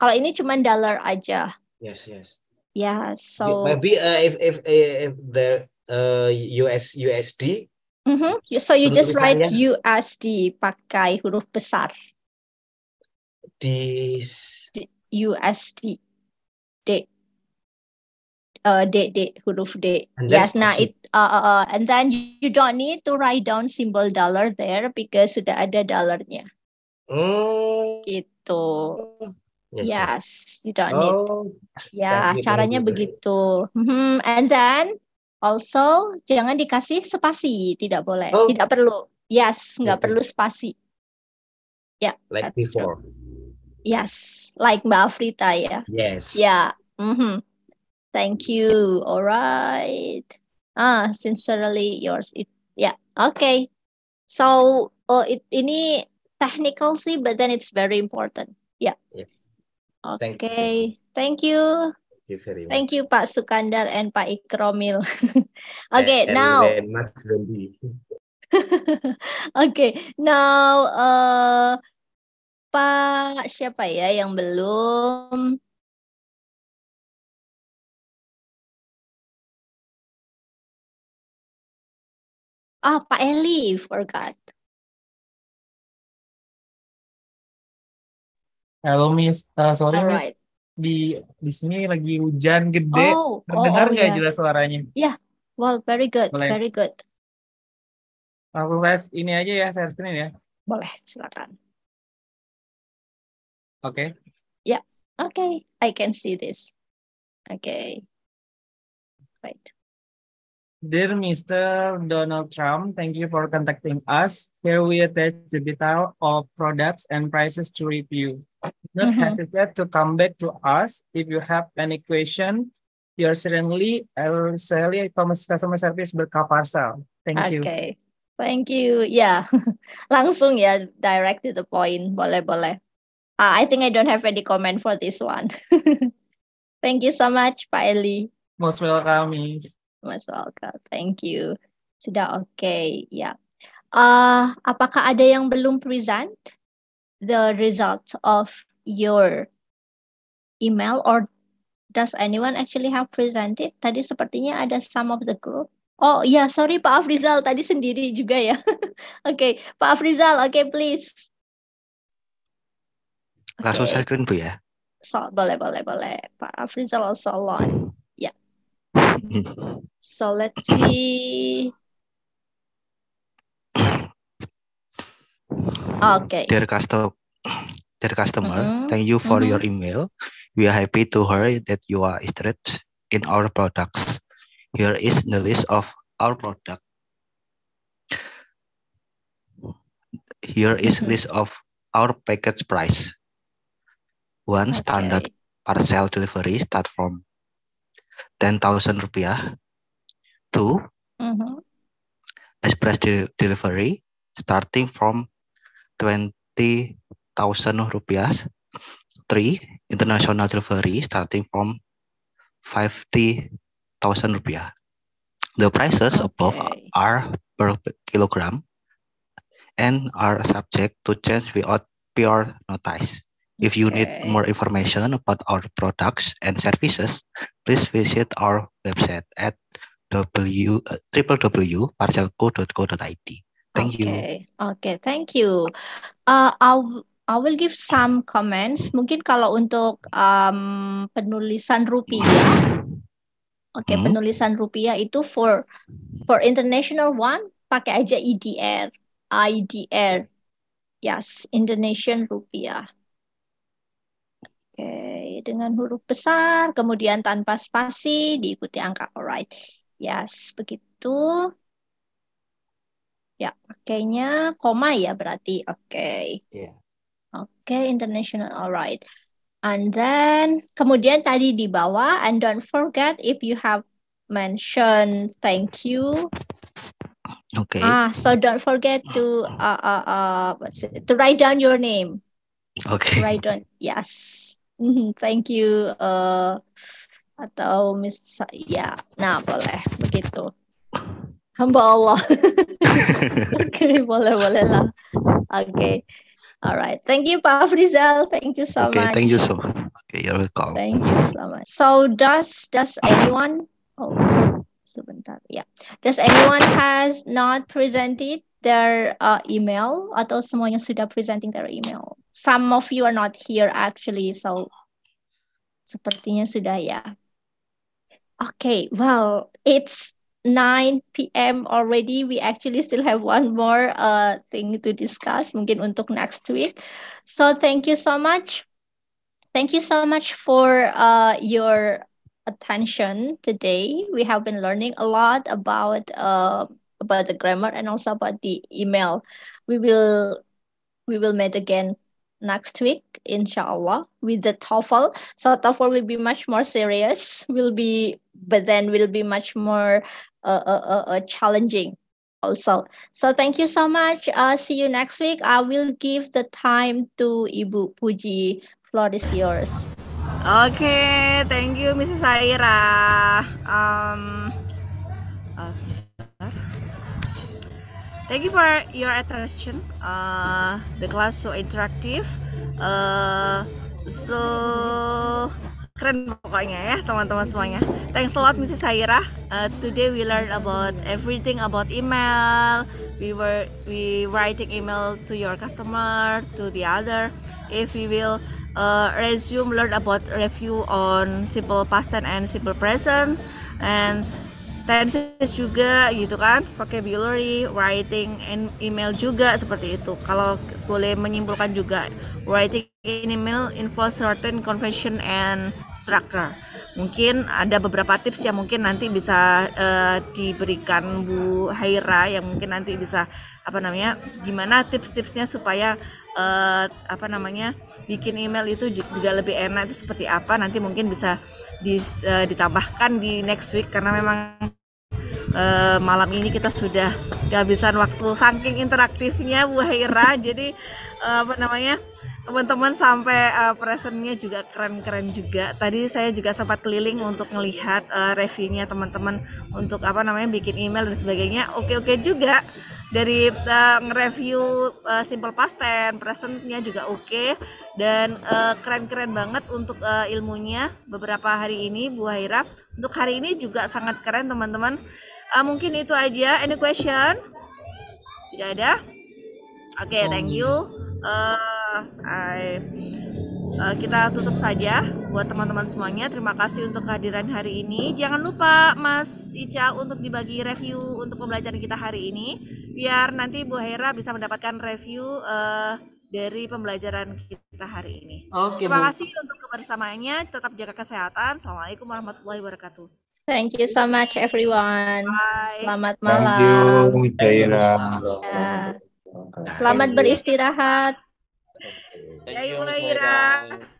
kalau ini cuma dollar aja yes yes ya yeah, so maybe uh, if if if the uh, US USD Mm -hmm. So you just write USD pakai huruf besar. Di D USD. D. Uh, D, D, huruf D. And yes, nah it, uh, uh, uh, and then you don't need to write down symbol dollar there because sudah ada dollarnya. Oh. Gitu. Yes, yes, you don't oh. need. Ya, yeah, caranya begitu. Hmm, and then Also, jangan dikasih spasi, tidak boleh, oh. tidak perlu. Yes, nggak okay. perlu spasi. Ya. Yeah, like before. Yes, like Mbak Afrita ya. Yeah. Yes. Ya. Yeah. Mm -hmm. Thank you. Alright. Ah, sincerely yours. It, yeah. Okay. So, oh, it, ini technical sih, but then it's very important. Yeah. Yes. Okay. Thank you. Thank you you very much. Thank you Pak Sukandar and Pak Ikromil. *laughs* okay, and, now. And Mas Dendi. *laughs* okay, now uh, Pak siapa ya yang belum Ah, Pak Eli, forgot. Hello, Miss. Uh, sorry, right. Miss di di sini lagi hujan gede. Oh, oh Terdengar oh, nggak oh, oh, yeah. jelas suaranya? Ya, Yeah. Well, very good, Boleh. very good. Langsung saya ini aja ya, saya screen ya. Boleh, silakan. Oke. Okay. Ya, yeah. oke. Okay. I can see this. Oke. Okay. Right. Dear Mr. Donald Trump, thank you for contacting us. Here we attach the detail of products and prices to review not mm-hmm. hesitate to come back to us if you have any question. You're certainly, from customer service berkaparsa. Thank okay. you. Okay, thank you. yeah. *laughs* langsung ya, direct to the point. Boleh, boleh. Uh, I think I don't have any comment for this one. *laughs* thank you so much, Pak Eli. Most welcome, Miss. Most welcome. Thank you. Sudah oke, okay. ya. Yeah. Uh, apakah ada yang belum present? the result of your email or does anyone actually have presented? Tadi sepertinya ada some of the group. Oh ya, yeah, sorry Pak Afrizal, tadi sendiri juga ya. *laughs* Oke, okay. Pak Afrizal, oke okay, please. Langsung saya screen Bu ya. So, boleh, boleh, boleh. Pak Afrizal also Ya. Yeah. so let's see. okay. their customer. their customer. Mm-hmm. Thank you for mm-hmm. your email. We are happy to hear that you are interested in our products. Here is the list of our product. Here is mm-hmm. list of our package price. One okay. standard parcel delivery start from 10,000 rupiah. 2 mm-hmm. express de- delivery starting from Twenty thousand rupiah. Three International delivery starting from fifty thousand rupiah. The prices okay. above are per kilogram and are subject to change without prior notice. If you okay. need more information about our products and services, please visit our website at www.parcelco.co.id. Uh, Thank okay. you. Oke, okay, thank you. Uh, I will give some comments. Mungkin kalau untuk um, penulisan rupiah, oke okay, hmm. penulisan rupiah itu for for international one pakai aja IDR, e IDR. Yes, Indonesian rupiah. Oke, okay, dengan huruf besar, kemudian tanpa spasi diikuti angka. Alright, yes, begitu. Ya, pakainya koma ya berarti. Oke. Okay. Iya. Yeah. Oke, okay, international alright. And then kemudian tadi di bawah and don't forget if you have mentioned thank you. Okay. Ah, so don't forget to uh uh, uh what's it, to write down your name. Okay. Write down. Yes. Mm-hmm. thank you uh atau miss ya. Nah, boleh begitu hamba Allah. Oke, *laughs* okay, boleh boleh lah. Oke. Okay. Alright, thank you Pak Afrizal. Thank you so okay, much. Thank you so much. Okay, you're welcome. Thank you so much. So does does anyone oh sebentar ya. Yeah. Does anyone has not presented their uh, email atau semuanya sudah presenting their email? Some of you are not here actually, so sepertinya sudah ya. Oke, Okay, well, it's 9 p.m. already. We actually still have one more uh, thing to discuss, mungkin untuk next week. So thank you so much. Thank you so much for uh, your attention today. We have been learning a lot about uh, about the grammar and also about the email. We will we will meet again next week, inshallah, with the TOEFL. So TOEFL will be much more serious. Will be, but then will be much more uh, uh, uh, challenging also. So thank you so much. Uh, see you next week. I will give the time to Ibu Puji. Floor is yours. Okay, thank you Mrs. Aira. Um, uh, thank you for your attention. Uh, the class so interactive. Uh, so keren pokoknya ya teman-teman semuanya thanks a lot Mrs. Saira uh, today we learn about everything about email we were we writing email to your customer to the other if we will uh, resume learn about review on simple past tense and simple present and tenses juga gitu kan vocabulary writing and email juga seperti itu kalau boleh menyimpulkan juga writing animal involve certain convention and structure. Mungkin ada beberapa tips yang mungkin nanti bisa uh, diberikan Bu Haira yang mungkin nanti bisa apa namanya gimana tips-tipsnya supaya uh, apa namanya bikin email itu juga lebih enak itu seperti apa nanti mungkin bisa dis, uh, ditambahkan di next week karena memang uh, malam ini kita sudah kehabisan waktu saking interaktifnya Bu Haira jadi uh, apa namanya teman-teman sampai uh, presentnya juga keren-keren juga. Tadi saya juga sempat keliling untuk melihat uh, eh, reviewnya teman-teman untuk apa namanya bikin email dan sebagainya. Oke-oke juga dari uh, nge-review uh, simple past tense, presentnya juga oke dan keren keren-keren banget untuk uh, ilmunya beberapa hari ini Bu Haira. Untuk hari ini juga sangat keren teman-teman. Uh, mungkin itu aja. Any question? Tidak ada? Oke, okay, thank you uh, I, uh, kita tutup saja buat teman-teman semuanya. Terima kasih untuk kehadiran hari ini. Jangan lupa Mas Ica untuk dibagi review untuk pembelajaran kita hari ini, biar nanti Bu Hera bisa mendapatkan review uh, dari pembelajaran kita hari ini. Oke, Terima Bu. kasih untuk kebersamaannya. Tetap jaga kesehatan. Assalamualaikum warahmatullahi wabarakatuh. Thank you so much everyone. Bye. Selamat malam. Thank you, Jaira. Yeah. Selamat beristirahat. Thank you, Ira.